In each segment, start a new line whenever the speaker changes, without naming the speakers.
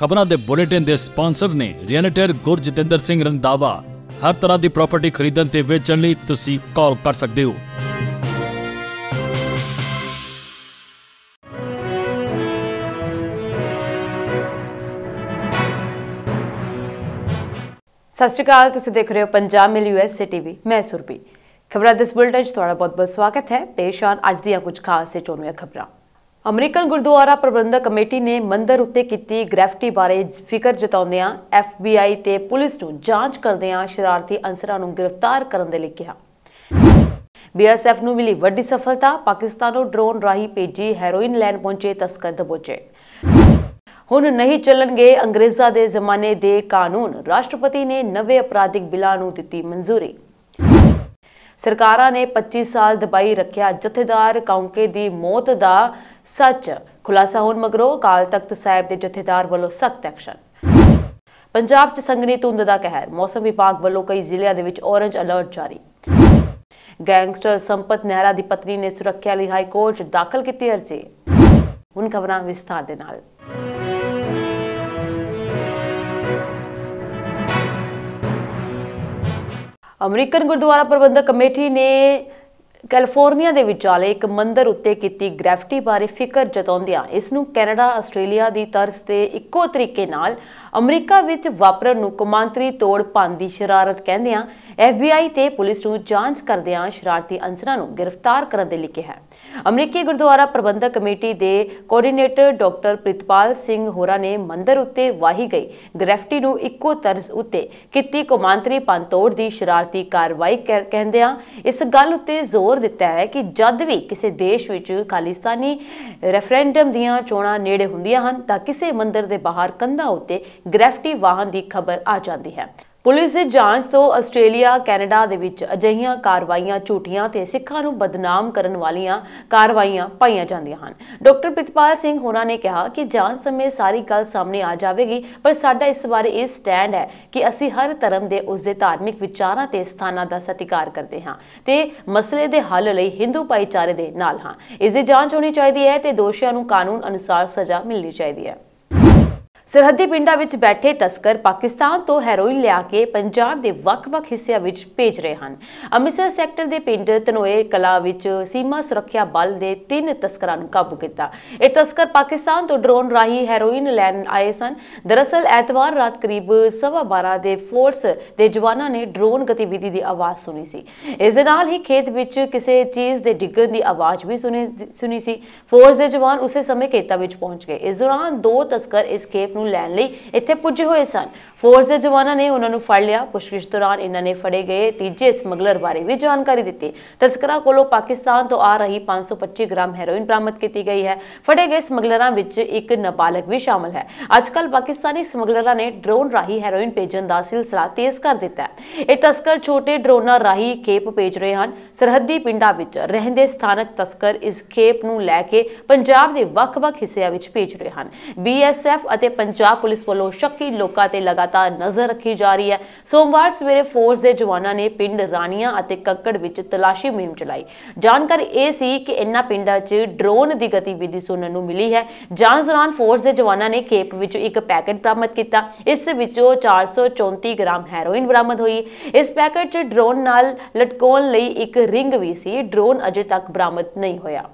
ਖਬਰਾਂ ਦੇ ਬੁਲੇਟਿਨ ਦੇ ਸਪਾਂਸਰ ਨੇ ਰੀਅਲਟਰ ਗੁਰਜਤਿੰਦਰ ਸਿੰਘ ਰੰਦਾਵਾ ਹਰ ਤਰ੍ਹਾਂ ਦੀ ਪ੍ਰਾਪਰਟੀ ਖਰੀਦਣ ਤੇ ਵੇਚਣ ਲਈ ਤੁਸੀਂ ਕਾਲ ਕਰ ਸਕਦੇ ਹੋ ਸਤਿ ਸ਼੍ਰੀ ਅਕਾਲ ਤੁਸੀਂ ਦੇਖ ਰਹੇ ਹੋ ਪੰਜਾਬ ਮਿਲ ਸੀ ਟੀਵੀ ਮੈਂ ਸੁਰਬੀ ਖਬਰਾਂ ਦੇ ਬੁਲੇਟਿਨ 'ਚ ਤੁਹਾਡਾ ਬਹੁਤ ਬਹੁਤ ਸਵਾਗਤ ਹੈ ਪੇਸ਼ ਆਨ ਅੱਜ ਦੀਆਂ ਕੁਝ ਖਾਸ ਤੇ ਚੋਣਵੀਆਂ ਖਬਰਾਂ ਅਮਰੀਕਨ ਗੁਰਦੁਆਰਾ ਪ੍ਰਬੰਧਕ ਕਮੇਟੀ ਨੇ ਮੰਦਰ ਉੱਤੇ ਕੀਤੀ ਗ੍ਰੈਫਿਟੀ ਬਾਰੇ ਫਿਕਰ ਜਤਾਉਂਦਿਆਂ ਐਫਬੀਆਈ ਤੇ ਪੁਲਿਸ ਨੂੰ ਜਾਂਚ ਕਰਦਿਆਂ ਸ਼ਰਾਰਤੀ ਅੰਸਰਾਂ ਨੂੰ ਗ੍ਰਿਫਤਾਰ ਕਰਨ ਦੇ ਲਈ ਕਿਹਾ ਬੀਐਸਐਫ ਨੂੰ ਮਿਲੀ ਵੱਡੀ ਸਫਲਤਾ ਪਾਕਿਸਤਾਨੋਂ ਡਰੋਨ ਰਾਹੀਂ ਭੇਜੀ ਹੈਰੋਇਨ ਲੈਣ ਪਹੁੰਚੇ ਤਸਕਰ ਦਬੋਚੇ ਹੁਣ ਨਹੀਂ ਚੱਲਣਗੇ ਅੰਗਰੇਜ਼ਾਂ ਦੇ ਜ਼ਮਾਨੇ ਦੇ ਕਾਨੂੰਨ ਰਾਸ਼ਟਰਪਤੀ ਨੇ ਨਵੇਂ ਅਪਰਾਧਿਕ ਬਿਲਾਂ ਨੂੰ ਦਿੱਤੀ ਮਨਜ਼ੂਰੀ ਸਰਕਾਰਾਂ ਨੇ 25 ਸਾਲ ਦਬਾਈ ਰੱਖਿਆ ਜਥੇਦਾਰ ਕੌਂਕੇ ਦੀ ਮੌਤ ਦਾ ਸੱਚ ਖੁਲਾਸਾ ਹੋਣ ਮਗਰੋਂ ਕਾਲ ਤਖਤ ਸਾਹਿਬ ਦੇ ਜਥੇਦਾਰ ਵੱਲੋਂ ਸਖਤ ਐਕਸ਼ਨ ਪੰਜਾਬ 'ਚ ਸੰਗਣੀ ਧੁੰਦ ਦਾ ਕਹਿਰ ਮੌਸਮ ਵਿਭਾਗ ਵੱਲੋਂ ਕਈ ਜ਼ਿਲ੍ਹਿਆਂ ਦੇ ਵਿੱਚ ਔਰੇਂਜ ਅਲਰਟ ਜਾਰੀ ਗੈਂਗਸਟਰ ਸੰਪਤ ਨਹਿਰਾ ਦੀ ਪਤਨੀ ਨੇ ਸੁਰੱਖਿਆ ਲਈ ਹਾਈ ਕੋਰਟ 'ਚ ਦਾਖਲ ਕੀਤੀ ਅਰਜ਼ੀ ਹੁਣ ਖਬਰਾਂ ਵਿਸਥਾਰ ਦੇ ਨਾਲ ਅਮਰੀਕਨ ਗੁਰਦੁਆਰਾ ਪ੍ਰਬੰਧਕ ਕਮੇਟੀ ਨੇ ਕੈਲੀਫੋਰਨੀਆ ਦੇ ਵਿਚਾਲੇ ਇੱਕ ਮੰਦਰ ਉੱਤੇ ਕੀਤੀ ਗ੍ਰੈਫਿਟੀ ਬਾਰੇ ਫਿਕਰ ਜਤਾਉਂਦਿਆਂ ਇਸ ਨੂੰ ਕੈਨੇਡਾ ਆਸਟ੍ਰੇਲੀਆ ਦੀ ਤਰਜ਼ ਤੇ ਇੱਕੋ ਤਰੀਕੇ ਨਾਲ ਅਮਰੀਕਾ ਵਿੱਚ ਵਾਪਰਨ ਨੂੰ ਕਮਾਂਤਰੀ ਤੋੜ ਦੀ ਸ਼ਰਾਰਤ ਕਹਿੰਦਿਆਂ ਐਫਬੀਆਈ ਤੇ ਪੁਲਿਸ ਨੂੰ ਜਾਂਚ ਕਰਦਿਆਂ ਸ਼ਰਾਰਤੀ ਅੰਸਰਾਂ ਨੂੰ ਗ੍ਰਿਫਤਾਰ ਕਰਨ ਦੇ ਲਿਖੇ ਹੈ ਅਮਰੀਕੀ ਗੁਰਦੁਆਰਾ ਪ੍ਰਬੰਧਕ ਕਮੇਟੀ ਦੇ ਕੋਆਰਡੀਨੇਟਰ ਡਾਕਟਰ ਪ੍ਰਿਤਪਾਲ ਸਿੰਘ ਹੋਰਾ ਨੇ ਮੰਦਰ ਉੱਤੇ ਵਾਹੀ ਗਈ ਗ੍ਰੈਫਟੀ ਨੂੰ ਇੱਕੋ ਤਰਜ਼ ਉੱਤੇ ਕਿਤੀ ਕੌਮਾਂਤਰੀ ਪੰਤੋੜ ਦੀ ਸ਼ਰਾਰਤੀ ਕਾਰਵਾਈ ਕਹਿੰਦਿਆਂ ਇਸ ਗੱਲ ਉੱਤੇ ਜ਼ੋਰ ਦਿੱਤਾ ਹੈ ਕਿ ਜਦ ਵੀ ਕਿਸੇ ਦੇਸ਼ ਵਿੱਚ ਖਾਲਿਸਤਾਨੀ ਰੈਫਰੈਂਡਮ ਦੀਆਂ ਚੋਣਾਂ ਨੇੜੇ ਹੁੰਦੀਆਂ ਹਨ ਤਾਂ ਕਿਸੇ ਮੰਦਰ ਦੇ ਬਾਹਰ ਕੰਧਾਂ ਉੱਤੇ ਗ੍ਰੈਫਟੀ ਵਾਹਨ ਦੀ ਖਬਰ ਆ ਜਾਂਦੀ ਹੈ ਪੁਲਿਸ ਦੀ ਜਾਂਚ ਤੋਂ ਆਸਟ੍ਰੇਲੀਆ ਕੈਨੇਡਾ ਦੇ ਵਿੱਚ ਅਜਿਹੀਆਂ ਕਾਰਵਾਈਆਂ ਝੂਠੀਆਂ ਤੇ ਸਿੱਖਾਂ ਨੂੰ ਬਦਨਾਮ ਕਰਨ ਵਾਲੀਆਂ ਕਾਰਵਾਈਆਂ ਪਾਈਆਂ ਜਾਂਦੀਆਂ ਹਨ ਡਾਕਟਰ ਪਿਤਪਾਲ ਸਿੰਘ ਹੋਰਾਂ ਨੇ ਕਿਹਾ ਕਿ ਜਾਂਚ ਸਮੇਂ ਸਾਰੀ ਗੱਲ ਸਾਹਮਣੇ ਆ ਜਾਵੇਗੀ ਪਰ ਸਾਡਾ ਇਸ ਬਾਰੇ ਇਹ ਸਟੈਂਡ ਹੈ ਕਿ ਅਸੀਂ ਹਰ ਧਰਮ ਦੇ ਉਸ ਦੇ ਧਾਰਮਿਕ ਵਿਚਾਰਾਂ ਤੇ ਸਥਾਨਾਂ ਦਾ ਸਤਿਕਾਰ ਕਰਦੇ ਹਾਂ ਤੇ ਮਸਲੇ ਦੇ ਹੱਲ ਲਈ ਹਿੰਦੂ ਭਾਈਚਾਰੇ ਦੇ ਨਾਲ ਹਾਂ ਇਸ ਦੀ ਜਾਂਚ ਹੋਣੀ ਚਾਹੀਦੀ ਹੈ ਤੇ ਦੋਸ਼ੀਆਂ ਨੂੰ ਕਾਨੂੰਨ ਅਨੁਸਾਰ ਸਜ਼ਾ ਮਿਲਣੀ ਚਾਹੀਦੀ ਹੈ ਸਰਹੱਦੀ ਪਿੰਡਾਂ ਵਿੱਚ ਬੈਠੇ ਤਸਕਰ ਪਾਕਿਸਤਾਨ ਤੋਂ ਹੈਰੋਇਨ ਲਿਆ ਕੇ ਪੰਜਾਬ ਦੇ ਵੱਖ-ਵੱਖ ਹਿੱਸਿਆਂ ਵਿੱਚ ਭੇਜ ਰਹੇ ਹਨ ਅੰਮ੍ਰਿਤਸਰ ਸੈਕਟਰ ਦੇ ਪਿੰਡ ਤਨੋਏ ਕਲਾ ਵਿੱਚ ਸੀਮਾ ਸੁਰੱਖਿਆ ਬਲ ਦੇ ਤਿੰਨ ਤਸਕਰਾਂ ਨੂੰ ਕਾਬੂ ਕੀਤਾ ਇਹ ਤਸਕਰ ਪਾਕਿਸਤਾਨ ਤੋਂ ਡਰੋਨ ਰਾਹੀਂ ਹੈਰੋਇਨ ਲੈਣ ਆਏ ਸਨ ਦਰਅਸਲ ਐਤਵਾਰ ਰਾਤ ਕਰੀਬ 12:30 ਦੇ ਫੋਰਸ ਦੇ ਜਵਾਨਾਂ ਨੇ ਡਰੋਨ ਗਤੀਵਿਧੀ ਦੀ ਆਵਾਜ਼ ਸੁਣੀ ਸੀ ਇਸ ਦੇ ਨਾਲ ਹੀ ਖੇਤ ਵਿੱਚ ਕਿਸੇ ਚੀਜ਼ ਦੇ ਡਿੱਗਣ ਦੀ ਆਵਾਜ਼ ਵੀ ਸੁਣੀ ਸੁਣੀ ਸੀ ਫੋਰਸ ਦੇ ਜਵਾਨ ਉਸੇ ਸਮੇਂ ਖੇਤਾਂ ਵਿੱਚ ਪਹੁੰਚ ਗਏ ਇਸ ਦੌਰਾਨ ਦੋ ਤਸਕਰ ਇਸ ਖੇਪ ਨੂੰ ਲੈਣ ਲਈ ਇੱਥੇ ਪੁੱਜੇ ਹੋਏ ਸਨ ਫੋਰਸ ਦੇ ਜਵਾਨਾਂ ਨੇ ਉਹਨਾਂ ਨੂੰ ਫੜ ਲਿਆ ਪੁਸ਼ਕਿਸ਼ ਦੌਰਾਨ ਇਹਨਾਂ ਨੇ ਫੜੇ ਗਏ ਤੀਜੇ ਸਮਗਲਰ ਬਾਰੇ ਵੀ ਜਾਣਕਾਰੀ ਦਿੱਤੀ ਤਸਕਰਾਂ ਕੋਲੋਂ ਪਾਕਿਸਤਾਨ ਤੋਂ ਆ ਰਹੀ 525 ਗ੍ਰਾਮ ਹੈਰੋਇਨ ਬਰਾਮਦ ਕੀਤੀ ਗਈ ਹੈ ਫੜੇ ਗਏ ਸਮਗਲਰਾਂ ਵਿੱਚ ਇੱਕ ਨਾਬਾਲਗ ਵੀ ਸ਼ਾਮਲ ਹੈ ਅੱਜਕੱਲ ਪਾਕਿਸਤਾਨੀ ਸਮਗਲਰਾਂ ਨੇ ਡਰੋਨ ਰਾਹੀਂ ਹੈਰੋਇਨ ਭੇਜਣ ਦਾ ਸਿਲਸਿਲਾ ਤੇਜ਼ ਕਰ ਦਿੱਤਾ ਹੈ ਇਹ ਤਸਕਰ ਛੋਟੇ ਡਰੋਨਾਂ ਰਾਹੀਂ ਖੇਪ ਭੇਜ ਰਹੇ ਹਨ ਸਰਹੱਦੀ ਪਿੰਡਾਂ ਵਿੱਚ ਰਹਿੰਦੇ ਸਥਾਨਕ ਤਸਕਰ ਇਸ ਖੇਪ ਨੂੰ ਲੈ ਕੇ ਪੰਜਾਬ ਦੇ ਵੱਖ-ਵੱਖ ਹਿੱਸਿਆਂ ਵਿੱਚ ਭੇਜ ਰਹੇ ਹਨ ਬੀਐਸਐਫ ਅਤੇ ਪੰਜਾਬ ਪੁਲਿਸ ਵੱਲੋਂ ਸ਼ੱਕੀ ਲੋਕਾਂ ਤੇ ਲਗਾ ਲਗਾਤਾਰ ਨਜ਼ਰ ਰੱਖੀ ਜਾ ਰਹੀ ਹੈ ਸੋਮਵਾਰ ਸਵੇਰੇ ਫੋਰਸ ਦੇ ਜਵਾਨਾਂ ਨੇ ਪਿੰਡ ਰਾਨੀਆਂ ਅਤੇ ਕੱਕੜ ਵਿੱਚ ਤਲਾਸ਼ੀ ਮੁਹਿੰਮ ਚਲਾਈ ਜਾਣਕਾਰੀ ਇਹ ਸੀ ਕਿ ਇਨ੍ਹਾਂ ਪਿੰਡਾਂ 'ਚ ਡਰੋਨ ਦੀ ਗਤੀਵਿਧੀ ਸੁਣਨ ਨੂੰ ਮਿਲੀ ਹੈ ਜਾਂਚ ਦੌਰਾਨ ਫੋਰਸ ਦੇ ਜਵਾਨਾਂ ਨੇ ਕੇਪ ਵਿੱਚੋਂ ਇੱਕ ਪੈਕੇਟ ਬਰਾਮਦ ਕੀਤਾ ਇਸ ਵਿੱਚੋਂ 434 ਗ੍ਰਾਮ ਹੈਰੋਇਨ ਬਰਾਮਦ ਹੋਈ ਇਸ ਪੈਕੇਟ 'ਚ ਡਰੋਨ ਨਾਲ ਲਟਕਾਉਣ ਲਈ ਇੱਕ ਰਿੰਗ ਵੀ ਸੀ ਡਰੋਨ ਅਜੇ ਤੱਕ ਬਰਾਮਦ ਨਹੀਂ ਹੋਇਆ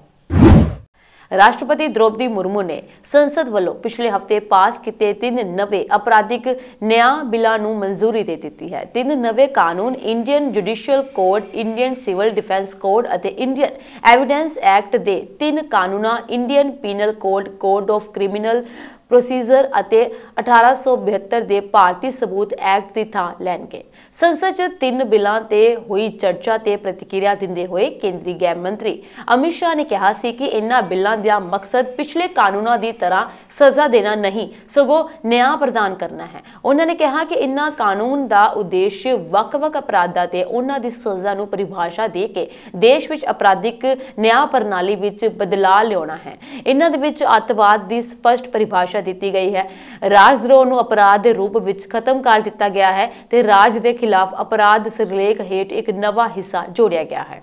ਰਾਸ਼ਟਰਪਤੀ ਦ੍ਰੋਪਦੀ ਮੁਰਮੂ ਨੇ ਸੰਸਦ ਵੱਲੋਂ ਪਿਛਲੇ ਹਫਤੇ ਪਾਸ ਕੀਤੇ ਤਿੰਨ ਨਵੇਂ ਅਪਰਾਧਿਕ ਨਿਆਂ ਬਿਲਾਂ ਨੂੰ ਮਨਜ਼ੂਰੀ ਦੇ ਦਿੱਤੀ ਹੈ ਤਿੰਨ ਨਵੇਂ ਕਾਨੂੰਨ Indian judicial code Indian civil defence code ਅਤੇ ਇੰਡੀਅਨ ਐਵੀਡੈਂਸ ਐਕਟ ਦੇ ਤਿੰਨ ਕਾਨੂੰਨਾਂ Indian penal code code of criminal procedure ਅਤੇ 1872 ਦੇ ਭਾਰਤੀ ਸਬੂਤ ਐਕਟ ਦੀ ਥਾਂ ਲੈਣਗੇ ਸੰਸਦ 'ਚ ਤਿੰਨ ਬਿੱਲਾਂ ਤੇ ਹੋਈ ਚਰਚਾ ਤੇ ਪ੍ਰਤੀਕਿਰਿਆ ਦਿੰਦੇ ਹੋਏ ਕੇਂਦਰੀ ਗ੍ਰਹਿ ਮੰਤਰੀ ਅਮਿਤ ਸ਼ਾਹ ਨੇ ਕਿਹਾ ਸੀ ਕਿ ਇਨ੍ਹਾਂ ਬਿੱਲਾਂ ਦਾ ਮਕਸਦ ਪਿਛਲੇ ਕਾਨੂੰਨਾਂ ਦੀ ਤਰ੍ਹਾਂ ਸਜ਼ਾ ਦੇਣਾ ਨਹੀਂ ਸਗੋਂ ਨਿਆਂ ਪ੍ਰਦਾਨ ਕਰਨਾ ਹੈ ਉਹਨਾਂ ਨੇ ਕਿਹਾ ਕਿ ਇਨ੍ਹਾਂ ਕਾਨੂੰਨ ਦਾ ਉਦੇਸ਼ ਵੱਖ-ਵੱਖ ਅਪਰਾਧਾਂ ਤੇ ਉਹਨਾਂ ਦੀ ਸਜ਼ਾ ਨੂੰ ਪਰਿਭਾਸ਼ਾ ਦੇ ਕੇ ਦੇਸ਼ ਵਿੱਚ ਅਪਰਾਧਿਕ ਨਿਆਂ ਪ੍ਰਣਾਲੀ ਵਿੱਚ ਬਦਲਾਅ ਲਿਆਉਣਾ ਹੈ ਇਹਨਾਂ ਦੇ ਵਿੱਚ ਅੱਤਵਾਦ ਦੀ ਸਪਸ਼ਟ ਪਰਿਭਾਸ਼ਾ ਭਾਸ਼ਾ ਦਿੱਤੀ ਗਈ ਹੈ ਰਾਜਦਰੋਹ ਨੂੰ ਅਪਰਾਧ ਦੇ ਰੂਪ ਵਿੱਚ ਖਤਮ ਕਰ ਦਿੱਤਾ ਗਿਆ ਹੈ ਤੇ ਰਾਜ ਦੇ ਖਿਲਾਫ ਅਪਰਾਧ ਸਿਰਲੇਖ ਹੇਠ ਇੱਕ ਨਵਾਂ ਹਿੱਸਾ ਜੋੜਿਆ ਗਿਆ ਹੈ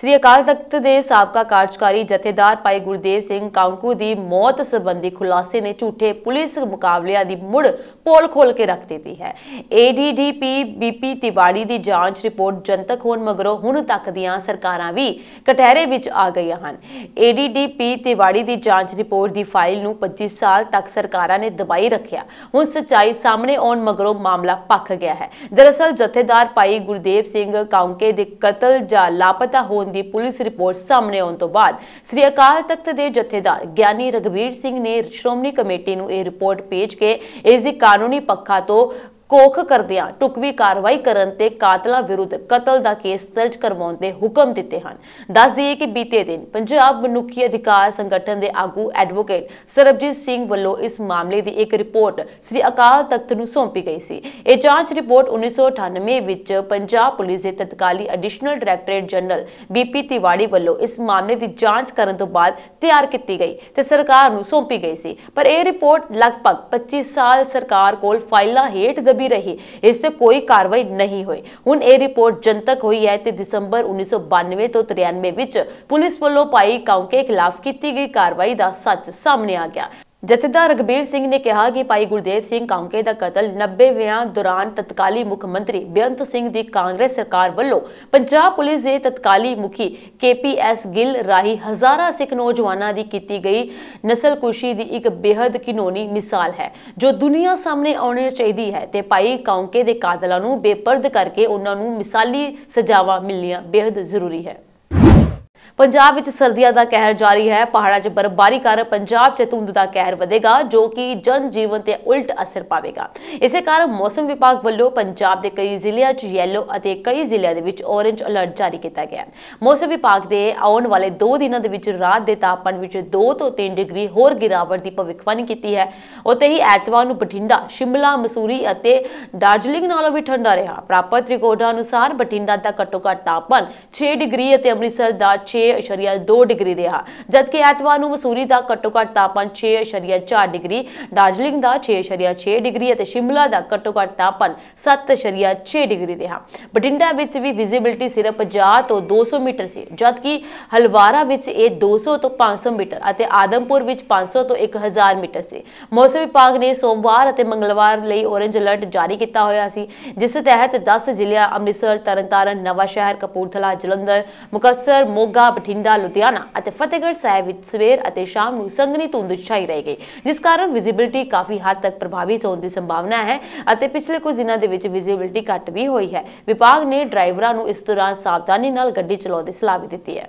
ਸ੍ਰੀ ਅਕਾਲ ਤਖਤ ਦੇ ਸਾਬਕਾ ਕਾਰਜਕਾਰੀ ਜਥੇਦਾਰ ਪਾਈ ਗੁਰਦੇਵ ਸਿੰਘ ਕਾਂਕੂ ਦੀ ਮੌਤ ਸੰਬੰਧੀ ਖੁਲਾਸੇ ਨੇ ਝੂਠੇ ਪੁਲਿਸ ਮੁਕਾਬਲਿਆਂ ਦੀ ਮੁੜ ਪੋਲ ਖੋਲ ਕੇ ਰੱਖ ਦਿੱਤੀ ਹੈ ਏਡੀਡੀਪੀ ਬੀਪੀ ਤਿਵਾੜੀ ਦੀ ਜਾਂਚ ਰਿਪੋਰਟ ਜਨਤਕ ਹੋਣ ਮਗਰੋਂ ਹੁਣ ਤੱਕ ਦੀਆਂ ਸਰਕਾਰਾਂ ਵੀ ਕਟਹਿਰੇ ਵਿੱਚ ਆ ਗਈਆਂ ਹਨ ਏਡੀਡੀਪੀ ਤਿਵਾੜੀ ਦੀ ਜਾਂਚ ਰਿਪੋਰਟ ਦੀ ਫਾਈਲ ਨੂੰ 25 ਸਾਲ ਤੱਕ ਸਰਕਾਰਾਂ ਨੇ ਦਬਾਈ ਰੱਖਿਆ ਹੁਣ ਸਚਾਈ ਸਾਹਮਣੇ ਆਉਣ ਮਗਰੋਂ ਮਾਮਲਾ ਪੱਕ ਗਿਆ ਹੈ ਦਰਅਸਲ ਜਥੇਦਾਰ ਪਾਈ ਗੁਰਦੇਵ ਸਿੰਘ ਕਾਂਕੇ ਦੇ ਕਤਲ ਜਾਂ ਲਾਪਤਾ ਹੋਣ ਹੋਣ ਦੀ ਪੁਲਿਸ ਰਿਪੋਰਟ ਸਾਹਮਣੇ ਆਉਣ ਤੋਂ ਬਾਅਦ ਸ੍ਰੀ ਅਕਾਲ ਤਖਤ ਦੇ ਜਥੇਦਾਰ ਗਿਆਨੀ ਰਗਵੀਰ ਸਿੰਘ ਨੇ ਸ਼੍ਰੋਮਣੀ ਕਮੇਟੀ ਨੂੰ ਇਹ ਰਿਪੋਰਟ ਭੇਜ ਕੇ ਇਸ ਦੀ ਕਾਨੂੰਨੀ ਪੱਖਾ ਤੋਂ ਕੋਖ ਕਰਦਿਆਂ ਟੁਕਵੀ ਕਾਰਵਾਈ ਕਰਨ ਤੇ ਕਾਤਲਾਂ ਵਿਰੁੱਧ ਕਤਲ ਦਾ ਕੇਸ ਦਰਜ ਕਰਵਾਉਣ ਦੇ ਹੁਕਮ ਦਿੱਤੇ ਹਨ ਦੱਸ ਦਈਏ ਕਿ ਬੀਤੇ ਦਿਨ ਪੰਜਾਬ ਮਨੁੱਖੀ ਅਧਿਕਾਰ ਸੰਗਠਨ ਦੇ ਆਗੂ ਐਡਵੋਕੇਟ ਸਰਬਜੀਤ ਸਿੰਘ ਵੱਲੋਂ ਇਸ ਮਾਮਲੇ ਦੀ ਇੱਕ ਰਿਪੋਰਟ ਸ੍ਰੀ ਅਕਾਲ ਤਖਤ ਨੂੰ ਸੌਂਪੀ ਗਈ ਸੀ ਇਹ ਜਾਂਚ ਰਿਪੋਰਟ 1998 ਵਿੱਚ ਪੰਜਾਬ ਪੁਲਿਸ ਦੇ ਤਤਕਾਲੀ additional directorate general BP Tiwari ਵੱਲੋਂ ਇਸ ਮਾਮਲੇ ਦੀ ਜਾਂਚ ਕਰਨ ਤੋਂ ਬਾਅਦ ਤਿਆਰ ਕੀਤੀ ਗਈ ਤੇ ਸਰਕਾਰ ਨੂੰ ਸੌਂਪੀ ਗਈ ਸੀ ਪਰ ਇਹ ਰਿਪੋਰਟ ਲਗਭਗ 25 ਸਾਲ ਸਰਕਾਰ ਕੋਲ ਫਾਈਲਾਂ ਹੇਠ ਦਬੀ ਰਹੀ ਇਸ ਤੇ ਕੋਈ ਕਾਰਵਾਈ ਨਹੀਂ ਹੋਈ ਹੁਣ ਇਹ ਰਿਪੋਰਟ ਜਨਤਕ ਹੋਈ ਹੈ ਤੇ ਦਸੰਬਰ 1992 ਤੋਂ 93 ਵਿੱਚ ਪੁਲਿਸ ਵੱਲੋਂ ਪਾਈ ਕਾਉਂਕੇ ਖਿਲਾਫ ਕੀਤੀ ਗਈ ਕਾਰਵਾਈ ਦਾ ਸੱਚ ਸਾਹਮਣੇ ਆ ਗਿਆ ਜਥੇਦਾਰ ਰਗਬੀਰ ਸਿੰਘ ਨੇ ਕਿਹਾ ਕਿ ਭਾਈ ਗੁਰਦੇਵ ਸਿੰਘ ਕਾਂਕੇ ਦਾ ਕਤਲ 90ਵਿਆਂ ਦੌਰਾਨ ਤਤਕਾਲੀ ਮੁੱਖ ਮੰਤਰੀ ਬੇਅੰਤ ਸਿੰਘ ਦੀ ਕਾਂਗਰਸ ਸਰਕਾਰ ਵੱਲੋਂ ਪੰਜਾਬ ਪੁਲਿਸ ਦੇ ਤਤਕਾਲੀ ਮੁਖੀ ਕੇਪੀਐਸ ਗਿੱਲ ਰਾਹੀ ਹਜ਼ਾਰਾਂ ਸਿੱਖ ਨੌਜਵਾਨਾਂ ਦੀ ਕੀਤੀ ਗਈ ਨਸਲਕੁਸ਼ੀ ਦੀ ਇੱਕ ਬੇहद ਕਿਨੋਨੀ ਮਿਸਾਲ ਹੈ ਜੋ ਦੁਨੀਆ ਸਾਹਮਣੇ ਆਉਣੀ ਚਾਹੀਦੀ ਹੈ ਤੇ ਭਾਈ ਕਾਂਕੇ ਦੇ ਕਾਤਲਾਂ ਨੂੰ ਬੇਪਰਦ ਕਰਕੇ ਉਹਨਾਂ ਨੂੰ ਮਿਸਾਲੀ ਸਜ਼ਾਵਾ ਮਿਲਣੀਆਂ ਬੇहद ਜ਼ਰੂਰੀ ਹੈ ਪੰਜਾਬ ਵਿੱਚ ਸਰਦੀਆਂ ਦਾ ਕਹਿਰ ਜਾਰੀ ਹੈ ਪਹਾੜਾਂ 'ਚ ਬਰਫ਼ਬਾਰੀ ਕਾਰਨ ਪੰਜਾਬ 'ਚ ਧੁੰਦ ਦਾ ਕਹਿਰ ਵਧੇਗਾ ਜੋ ਕਿ ਜਨ ਜੀਵਨ ਤੇ ਉਲਟ ਅਸਰ ਪਾਵੇਗਾ ਇਸੇ ਕਾਰਨ ਮੌਸਮ ਵਿਭਾਗ ਵੱਲੋਂ ਪੰਜਾਬ ਦੇ ਕਈ ਜ਼ਿਲ੍ਹਿਆਂ 'ਚ ਯੈਲੋ ਅਤੇ ਕਈ ਜ਼ਿਲ੍ਹਿਆਂ ਦੇ ਵਿੱਚ ਔਰੇਂਜ ਅਲਰਟ ਜਾਰੀ ਕੀਤਾ ਗਿਆ ਮੌਸਮ ਵਿਭਾਗ ਦੇ ਆਉਣ ਵਾਲੇ 2 ਦਿਨਾਂ ਦੇ ਵਿੱਚ ਰਾਤ ਦੇ ਤਾਪਮਾਨ ਵਿੱਚ 2 ਤੋਂ 3 ਡਿਗਰੀ ਹੋਰ ਗਿਰਾਵਟ ਦੀ ਭਵਿੱਖਬਾਣੀ ਕੀਤੀ ਹੈ ਉਤੇ ਹੀ ਐਤਵਾਰ ਨੂੰ ਬਠਿੰਡਾ ਸ਼ਿਮਲਾ ਮਸੂਰੀ ਅਤੇ ਡਾਰਜਲਿੰਗ ਨਾਲੋਂ ਵੀ ਠੰਡਾ ਰਿਹਾ ਪ੍ਰਾਪਤ ਰਿਕਾਰਡਾਂ ਅਨੁਸਾਰ ਬਠਿੰਡਾ ਦਾ ਘੱਟੋ ਘੱਟ ਤਾਪਮਾਨ 6 ਡਿਗਰੀ ਅਤੇ ਅੰਮ੍ਰਿਤਸਰ ਦਾ 6 6.2 ਡਿਗਰੀ ਰਿਹਾ ਜਦਕਿ ਐਤਵਾਰ ਨੂੰ ਮਸੂਰੀ ਦਾ ਘੱਟੋ ਘੱਟ ਤਾਪਮਾਨ 6.4 ਡਿਗਰੀ ਡਾਰਜਲਿੰਗ ਦਾ 6.6 ਡਿਗਰੀ ਅਤੇ ਸ਼ਿਮਲਾ ਦਾ ਘੱਟੋ ਘੱਟ ਤਾਪਮਾਨ 7.6 ਡਿਗਰੀ ਰਿਹਾ ਬਟਿੰਡਾ ਵਿੱਚ ਵੀ ਵਿਜ਼ਿਬਿਲਟੀ ਸਿਰਫ 50 ਤੋਂ 200 ਮੀਟਰ ਸੀ ਜਦਕਿ ਹਲਵਾਰਾ ਵਿੱਚ ਇਹ 200 ਤੋਂ 500 ਮੀਟਰ ਅਤੇ ਆਦਮਪੁਰ ਵਿੱਚ 500 ਤੋਂ 1000 ਮੀਟਰ ਸੀ ਮੌਸਮ ਵਿਭਾਗ ਨੇ ਸੋਮਵਾਰ ਅਤੇ ਮੰਗਲਵਾਰ ਲਈ ਔਰੇਂਜ ਅਲਰਟ ਜਾਰੀ ਕੀਤਾ ਹੋਇਆ ਸੀ ਜਿਸ ਤਹਿਤ 10 ਜ਼ਿਲ੍ਹਿਆਂ ਅੰਮ੍ਰਿਤਸਰ ਤਰਨਤਾਰਨ ਨਵਾਂ ਸ਼ਹਿਰ ਕਪੂਰਥਲਾ ਜਲੰਧਰ ਮੁਕਤਸਰ ਮੋਗਾ ਬਠਿੰਡਾ ਲੁਧਿਆਣਾ ਅਤੇ ਫਤਿਹਗੜ੍ਹ ਸਾਹਿਬ ਵਿੱਚ ਸਵੇਰ ਅਤੇ ਸ਼ਾਮ ਨੂੰ ਸੰਘਣੀ ਧੁੰਦ ਛਾਈ ਰਹੀ ਗਈ ਜਿਸ ਕਾਰਨ ਵਿਜ਼ਿਬਿਲਟੀ ਕਾਫੀ ਹੱਦ ਤੱਕ ਪ੍ਰਭਾਵਿਤ ਹੋਣ ਦੀ ਸੰਭਾਵਨਾ ਹੈ ਅਤੇ ਪਿਛਲੇ ਕੁਝ ਦਿਨਾਂ ਦੇ ਵਿੱਚ ਵਿਜ਼ਿਬਿਲਟੀ ਘਟ ਵੀ ਹੋਈ ਹੈ ਵਿਭਾਗ ਨੇ ਡਰਾਈਵਰਾਂ ਨੂੰ ਇਸ ਦੌਰਾਨ ਸਾਵਧਾਨੀ ਨਾਲ ਗੱਡੀ ਚਲਾਉਣ ਦੀ ਸਲਾਹ ਵੀ ਦਿੱਤੀ ਹੈ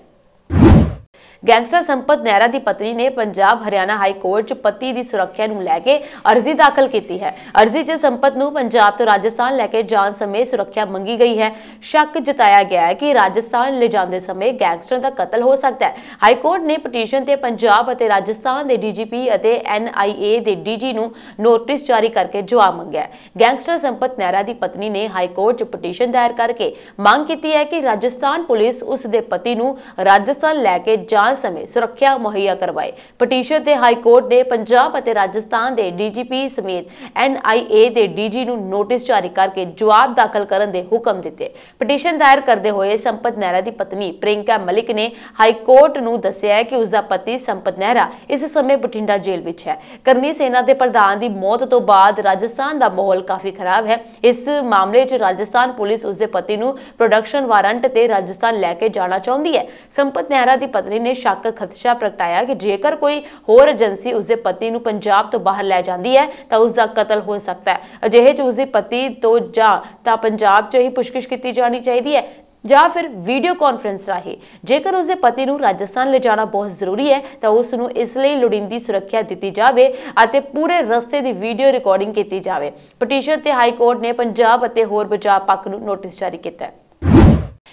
ਗੈਂਗਸਟਰ ਸੰਪਤ ਨਹਿਰਾ ਦੀ ਪਤਨੀ ਨੇ ਪੰਜਾਬ ਹਰਿਆਣਾ ਹਾਈ ਕੋਰਟ 'ਚ ਪਤੀ ਦੀ ਸੁਰੱਖਿਆ ਨੂੰ ਲੈ ਕੇ ਅਰਜ਼ੀ ਦਾਖਲ ਕੀਤੀ ਹੈ ਅਰਜ਼ੀ 'ਚ ਸੰਪਤ ਨੂੰ ਪੰਜਾਬ ਤੋਂ ਰਾਜਸਥਾਨ ਲੈ ਕੇ ਜਾਣ ਸਮੇਂ ਸੁਰੱਖਿਆ ਮੰਗੀ ਗਈ ਹੈ ਸ਼ੱਕ ਜਤਾਇਆ ਗਿਆ ਹੈ ਕਿ ਰਾਜਸਥਾਨ ਲੈ ਜਾਂਦੇ ਸਮੇਂ ਗੈਂਗਸਟਰ ਦਾ ਕਤਲ ਹੋ ਸਕਦਾ ਹੈ ਹਾਈ ਕੋਰਟ ਨੇ ਪਟੀਸ਼ਨ ਤੇ ਪੰਜਾਬ ਅਤੇ ਰਾਜਸਥਾਨ ਦੇ ਡੀਜੀਪੀ ਅਤੇ ਐਨਆਈਏ ਦੇ ਡੀਜੀ ਨੂੰ ਨੋਟਿਸ ਜਾਰੀ ਕਰਕੇ ਜਵਾਬ ਮੰਗਿਆ ਹੈ ਗੈਂਗਸਟਰ ਸੰਪਤ ਨਹਿਰਾ ਦੀ ਪਤਨੀ ਨੇ ਹਾਈ ਕੋਰਟ 'ਚ ਪਟੀਸ਼ਨ ਦਾਇਰ ਕਰਕੇ ਮੰਗ ਕੀਤੀ ਹੈ ਕਿ ਰਾਜਸਥਾਨ ਪੁਲਿਸ ਉਸ ਦੇ ਪਤੀ ਨੂੰ ਰਾਜਸਥਾਨ ਲੈ ਕੇ ਜਾਣ ਤੂਫਾਨ ਸਮੇਂ ਸੁਰੱਖਿਆ ਮੁਹੱਈਆ ਕਰਵਾਏ ਪਟੀਸ਼ਨ ਤੇ ਹਾਈ ਕੋਰਟ ਨੇ ਪੰਜਾਬ ਅਤੇ ਰਾਜਸਥਾਨ ਦੇ ਡੀਜੀਪੀ ਸਮੇਤ ਐਨਆਈਏ ਦੇ ਡੀਜੀ ਨੂੰ ਨੋਟਿਸ ਜਾਰੀ ਕਰਕੇ ਜਵਾਬ ਦਾਖਲ ਕਰਨ ਦੇ ਹੁਕਮ ਦਿੱਤੇ ਪਟੀਸ਼ਨ ਦਾਇਰ ਕਰਦੇ ਹੋਏ ਸੰਪਤ ਨਹਿਰਾ ਦੀ ਪਤਨੀ ਪ੍ਰਿੰਕਾ ਮਲਿਕ ਨੇ ਹਾਈ ਕੋਰਟ ਨੂੰ ਦੱਸਿਆ ਕਿ ਉਸ ਦਾ ਪਤੀ ਸੰਪਤ ਨਹਿਰਾ ਇਸ ਸਮੇਂ ਬਠਿੰਡਾ ਜੇਲ੍ਹ ਵਿੱਚ ਹੈ ਕਰਨੀ ਸੈਨਾ ਦੇ ਪ੍ਰਧਾਨ ਦੀ ਮੌਤ ਤੋਂ ਬਾਅਦ ਰਾਜਸਥਾਨ ਦਾ ਮਾਹੌਲ ਕਾਫੀ ਖਰਾਬ ਹੈ ਇਸ ਮਾਮਲੇ 'ਚ ਰਾਜਸਥਾਨ ਪੁਲਿਸ ਉਸ ਦੇ ਪਤੀ ਨੂੰ ਪ੍ਰੋਡਕਸ਼ਨ ਵਾਰੰਟ ਤੇ ਰਾਜਸਥਾਨ ਲੈ ਕੇ ਜਾਣਾ ਚਾਹੁੰਦੀ ਹੈ ਸੰਪਤ ਨਹਿਰਾ ਦੀ ਪਤਨੀ ਨੇ ਸ਼ੱਕ ਖਦਸ਼ਾ ਪ੍ਰਗਟਾਇਆ ਕਿ ਜੇਕਰ ਕੋਈ ਹੋਰ ਏਜੰਸੀ ਉਸਦੇ ਪਤੀ ਨੂੰ ਪੰਜਾਬ ਤੋਂ ਬਾਹਰ ਲੈ ਜਾਂਦੀ ਹੈ ਤਾਂ ਉਸ ਦਾ ਕਤਲ ਹੋ ਸਕਦਾ ਹੈ ਅਜਿਹੇ ਚ ਉਸਦੇ ਪਤੀ ਤੋਂ ਜਾਂ ਤਾਂ ਪੰਜਾਬ 'ਚ ਹੀ ਪੁਸ਼ਕਿਸ਼ ਕੀਤੀ ਜਾਣੀ ਚਾਹੀਦੀ ਹੈ ਜਾਂ ਫਿਰ ਵੀਡੀਓ ਕਾਨਫਰੰਸ ਰਾਹੀਂ ਜੇਕਰ ਉਸਦੇ ਪਤੀ ਨੂੰ ਰਾਜਸਥਾਨ ਲੈ ਜਾਣਾ ਬਹੁਤ ਜ਼ਰੂਰੀ ਹੈ ਤਾਂ ਉਸ ਨੂੰ ਇਸ ਲਈ ਲੋੜੀਂਦੀ ਸੁਰੱਖਿਆ ਦਿੱਤੀ ਜਾਵੇ ਅਤੇ ਪੂਰੇ ਰਸਤੇ ਦੀ ਵੀਡੀਓ ਰਿਕਾਰਡਿੰਗ ਕੀਤੀ ਜਾਵੇ ਪਟੀਸ਼ਨ ਤੇ ਹਾਈ ਕੋਰਟ ਨੇ ਪੰਜਾਬ ਅਤੇ ਹੋਰ ਬਚਾਅ ਪੱਖ ਨੂੰ ਨੋਟਿਸ ਜਾਰੀ ਕੀਤਾ ਹੈ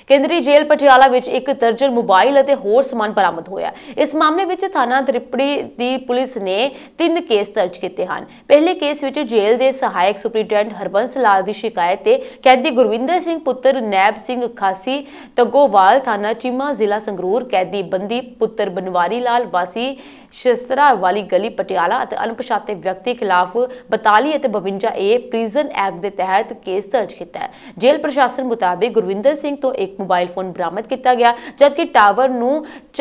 ਕੇਂਦਰੀ ਜੇਲ ਪਟਿਆਲਾ ਵਿੱਚ ਇੱਕ ਦਰਜਨ ਮੋਬਾਈਲ ਅਤੇ ਹੋਰ ਸਮਾਨ ਬਰਾਮਦ ਹੋਇਆ ਇਸ ਮਾਮਲੇ ਵਿੱਚ ਥਾਣਾ ਤ੍ਰਿਪੜੀ ਦੀ ਪੁਲਿਸ ਨੇ ਤਿੰਨ ਕੇਸ ਦਰਜ ਕੀਤੇ ਹਨ ਪਹਿਲੇ ਕੇਸ ਵਿੱਚ ਜੇਲ ਦੇ ਸਹਾਇਕ ਸੁਪਰਡੈਂਟ ਹਰਬੰਸ ਲਾਲ ਦੀ ਸ਼ਿਕਾਇਤ ਤੇ ਕੈਦੀ ਗੁਰਵਿੰਦਰ ਸਿੰਘ ਪੁੱਤਰ ਨੈਬ ਸਿੰਘ ਖਾਸੀ ਤਗੋਵਾਲ ਥਾਣਾ ਚੀਮਾ ਜ਼ਿਲ੍ਹਾ ਸੰਗਰੂਰ ਕੈਦੀ ਬੰਦੀ ਪੁੱਤਰ ਬਨਵਾਰੀ ਲਾਲ ਵਾਸੀ ਸ਼ਸਤਰਾ ਵਾਲੀ ਗਲੀ ਪਟਿਆਲਾ ਅਤੇ ਅਣਪਛਾਤੇ ਵਿਅਕਤੀ ਖਿਲਾਫ 42 ਅਤੇ 52 ਏ ਪ੍ਰਿਜ਼ਨ ਐਕਟ ਦੇ ਤਹਿਤ ਕੇਸ ਦਰਜ ਕੀਤਾ ਹੈ ਜੇਲ੍ਹ ਪ੍ਰਸ਼ਾਸਨ ਮੁਤਾਬਿਕ ਗੁਰਵਿੰਦਰ ਸਿੰਘ ਤੋਂ ਇੱਕ ਮੋਬਾਈਲ ਫੋਨ ਬਰਾਮਦ ਕੀਤਾ ਗਿਆ ਜਦਕਿ ਟਾਵਰ ਨੂੰ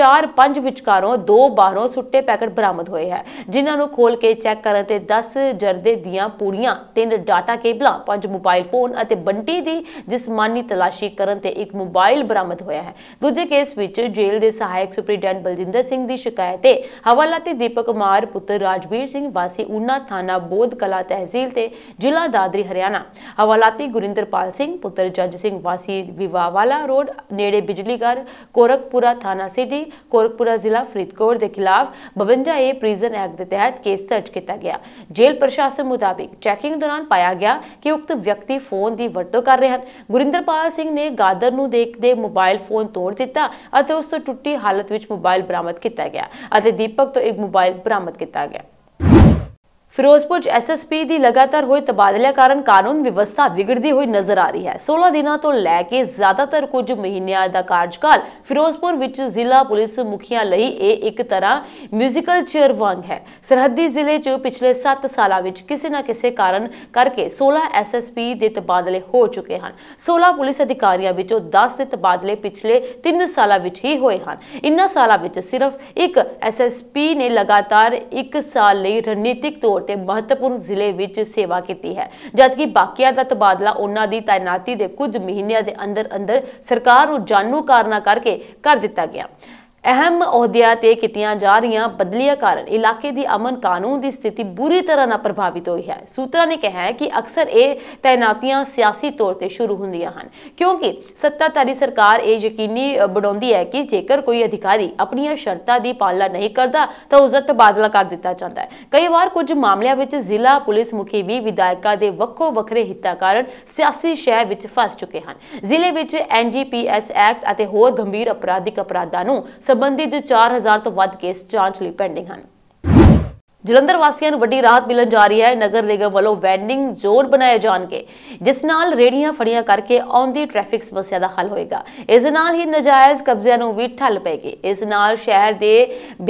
4-5 ਵਿਚਕਾਰੋਂ ਦੋ ਬਾਹਰੋਂ ਸੁੱਟੇ ਪੈਕਟ ਬਰਾਮਦ ਹੋਏ ਹੈ ਜਿਨ੍ਹਾਂ ਨੂੰ ਖੋਲ ਕੇ ਚੈੱਕ ਕਰਨ ਤੇ 10 ਜਰਦੇ ਦੀਆਂ ਪੂੜੀਆਂ ਤਿੰਨ ਡਾਟਾ ਕੇਬਲਾਂ ਪੰਜ ਮੋਬਾਈਲ ਫੋਨ ਅਤੇ ਬੰਟੀ ਦੀ ਜਿਸਮਾਨੀ ਤਲਾਸ਼ੀ ਕਰਨ ਤੇ ਇੱਕ ਮੋਬਾਈਲ ਬਰਾਮਦ ਹੋਇਆ ਹੈ ਦੂਜੇ ਕੇਸ ਵਿੱਚ ਜੇਲ੍ਹ ਦੇ ਸਹਾਇਕ ਸੁਪਰੀਡੈਂਟ ਬਲਜਿੰਦਰ ਸਿੰਘ ਦੀ ਸ਼ਿਕਾਇਤ ਹੈ ਹਵਾ ਮੋਹਲ ਅਤੇ ਦੀਪਕ ਕੁਮਾਰ ਪੁੱਤਰ ਰਾਜਵੀਰ ਸਿੰਘ ਵਾਸੀ ਉਨਾ ਥਾਣਾ ਬੋਧ ਕਲਾ ਤਹਿਸੀਲ ਤੇ ਜ਼ਿਲ੍ਹਾ ਦਾਦਰੀ ਹਰਿਆਣਾ ਹਵਾਲਾਤੀ ਗੁਰਿੰਦਰਪਾਲ ਸਿੰਘ ਪੁੱਤਰ ਜੱਜ ਸਿੰਘ ਵਾਸੀ ਵਿਵਾਵਾਲਾ ਰੋਡ ਨੇੜੇ ਬਿਜਲੀਘਰ ਕੋਰਕਪੁਰਾ ਥਾਣਾ ਸਿਟੀ ਕੋਰਕਪੁਰਾ ਜ਼ਿਲ੍ਹਾ ਫਰੀਦਕੋਟ ਦੇ ਖਿਲਾਫ 52 ਏ ਪ੍ਰਿਜ਼ਨ ਐਕਟ ਦੇ ਤਹਿਤ ਕੇਸ ਦਰਜ ਕੀਤਾ ਗਿਆ ਜੇਲ੍ਹ ਪ੍ਰਸ਼ਾਸਨ ਮੁਤਾਬਿਕ ਚੈਕਿੰਗ ਦੌਰਾਨ ਪਾਇਆ ਗਿਆ ਕਿ ਉਕਤ ਵਿਅਕਤੀ ਫੋਨ ਦੀ ਵਰਤੋਂ ਕਰ ਰਹੇ ਹਨ ਗੁਰਿੰਦਰਪਾਲ ਸਿੰਘ ਨੇ ਗਾਦਰ ਨੂੰ ਦੇਖਦੇ ਮੋਬਾਈਲ ਫੋਨ ਤੋੜ ਦਿੱਤਾ ਅਤੇ ਉਸ ਤੋਂ ਟੁੱਟੀ ਹਾਲਤ ਵਿੱਚ ਮੋਬਾਈਲ ਬਰਾਮਦ ਕੀਤਾ ਗਿਆ ਅਤੇ ਦੀਪਕ ਤੋਂ ਇੱਕ ਮੋਬਾਈਲ ਬਰਾਮਦ ਕੀਤਾ ਗਿਆ ਫਿਰੋਜ਼ਪੁਰ ਚ ਐਸਐਸਪੀ ਦੀ ਲਗਾਤਾਰ ਹੋਏ ਤਬਾਦਲਿਆਂ ਕਾਰਨ ਕਾਨੂੰਨ ਵਿਵਸਥਾ ਵਿਗੜਦੀ ਹੋਈ ਨਜ਼ਰ ਆ ਰਹੀ ਹੈ 16 ਦਿਨਾਂ ਤੋਂ ਲੈ ਕੇ ਜ਼ਿਆਦਾਤਰ ਕੁਝ ਮਹੀਨਿਆਂ ਦਾ ਕਾਰਜਕਾਲ ਫਿਰੋਜ਼ਪੁਰ ਵਿੱਚ ਜ਼ਿਲ੍ਹਾ ਪੁਲਿਸ ਮੁਖੀਆਂ ਲਈ ਇਹ ਇੱਕ ਤਰ੍ਹਾਂ ਮਿਊਜ਼ੀਕਲ ਚੇਅਰ ਵਾਂਗ ਹੈ ਸਰਹੱਦੀ ਜ਼ਿਲ੍ਹੇ 'ਚ ਪਿਛਲੇ 7 ਸਾਲਾਂ ਵਿੱਚ ਕਿਸੇ ਨਾ ਕਿਸੇ ਕਾਰਨ ਕਰਕੇ 16 ਐਸਐਸਪੀ ਦੇ ਤਬਾਦਲੇ ਹੋ ਚੁੱਕੇ ਹਨ 16 ਪੁਲਿਸ ਅਧਿਕਾਰੀਆਂ ਵਿੱਚੋਂ 10 ਦੇ ਤਬਾਦਲੇ ਪਿਛਲੇ 3 ਸਾਲਾਂ ਵਿੱਚ ਹੀ ਹੋਏ ਹਨ ਇਨ੍ਹਾਂ ਸਾਲਾਂ ਵਿੱਚ ਸਿਰਫ ਇੱਕ ਐਸਐਸਪੀ ਨੇ ਲਗਾਤਾਰ 1 ਸਾਲ ਲਈ ਰਣਨੀਤਿਕ ਤੌਰ ਤੇ ਮਹੱਤਵਪੂਰਨ ਜ਼ਿਲ੍ਹੇ ਵਿੱਚ ਸੇਵਾ ਕੀਤੀ ਹੈ ਜਦਕਿ ਬਾਕੀਆਂ ਦਾ ਤਬਾਦਲਾ ਉਹਨਾਂ ਦੀ ਤਾਇਨਾਤੀ ਦੇ ਕੁਝ ਮਹੀਨਿਆਂ ਦੇ ਅੰਦਰ ਅੰਦਰ ਸਰਕਾਰ ਨੂੰ ਜਾਣੂ ਕਾਰਨਾ ਕਰਕੇ ਕਰ ਦਿੱਤਾ ਗਿਆ ਅਹਿਮ ਅਹੁਦਿਆਂ ਤੇ ਕੀਤੀਆਂ ਜਾ ਰਹੀਆਂ ਬਦਲੀਆਂ ਕਾਰਨ ਇਲਾਕੇ ਦੀ ਅਮਨ ਕਾਨੂੰਨ ਦੀ ਸਥਿਤੀ ਬੁਰੀ ਤਰ੍ਹਾਂ ਨਾਲ ਪ੍ਰਭਾਵਿਤ ਹੋਈ ਹੈ ਸੂਤਰਾਂ ਨੇ ਕਿਹਾ ਹੈ ਕਿ ਅਕਸਰ ਇਹ ਤਾਇਨਾਤੀਆਂ ਸਿਆਸੀ ਤੌਰ ਤੇ ਸ਼ੁਰੂ ਹੁੰਦੀਆਂ ਹਨ ਕਿਉਂਕਿ ਸੱਤਾਧਾਰੀ ਸਰਕਾਰ ਇਹ ਯਕੀਨੀ ਬਣਾਉਂਦੀ ਹੈ ਕਿ ਜੇਕਰ ਕੋਈ ਅਧਿਕਾਰੀ ਆਪਣੀਆਂ ਸ਼ਰਤਾਂ ਦੀ ਪਾਲਣਾ ਨਹੀਂ ਕਰਦਾ ਤਾਂ ਉਸ ਦਾ ਤਬਾਦਲਾ ਕਰ ਦਿੱਤਾ ਜਾਂਦਾ ਹੈ ਕਈ ਵਾਰ ਕੁਝ ਮਾਮਲਿਆਂ ਵਿੱਚ ਜ਼ਿਲ੍ਹਾ ਪੁਲਿਸ ਮੁਖੀ ਵੀ ਵਿਧਾਇਕਾਂ ਦੇ ਵੱਖੋ ਵੱਖਰੇ ਹਿੱਤਾਂ ਕਾਰਨ ਸਿਆਸੀ ਸ਼ੈ ਵਿੱਚ ਫਸ ਚੁੱਕੇ ਹਨ ਜ਼ਿਲ੍ਹੇ ਵਿੱਚ ਐਨਜੀਪੀਐਸ ਐਕਟ ਅਤੇ ਹੋਰ ਗੰਭੀਰ ਅਪਰਾਧਿਕ ਅਪਰਾਧਾਂ ਨੂੰ ਸੰਬੰਧਿਤ 4000 ਤੋਂ ਵੱਧ ਕੇਸ ਜਾਂਚ ਲਈ ਪੈਂਡਿੰਗ ਹਨ ਜਲੰਧਰ ਵਾਸੀਆਂ ਨੂੰ ਵੱਡੀ ਰਾਹਤ ਮਿਲਣ ਜਾ ਰਹੀ ਹੈ ਨਗਰ ਨਿਗਮ ਵੱਲੋਂ ਵੈਂਡਿੰਗ ਜ਼ੋਨ ਬਣਾਏ ਜਾਣਗੇ ਜਿਸ ਨਾਲ ਰੇੜੀਆਂ ਫੜੀਆਂ ਕਰਕੇ ਆਉਂਦੀ ਟ੍ਰੈਫਿਕ ਸਮੱਸਿਆ ਦਾ ਹੱਲ ਹੋਏਗਾ ਇਸ ਨਾਲ ਹੀ ਨਜਾਇਜ਼ ਕਬਜ਼ਿਆਂ ਨੂੰ ਵੀ ਠੱਲ ਪੈਗੀ ਇਸ ਨਾਲ ਸ਼ਹਿਰ ਦੇ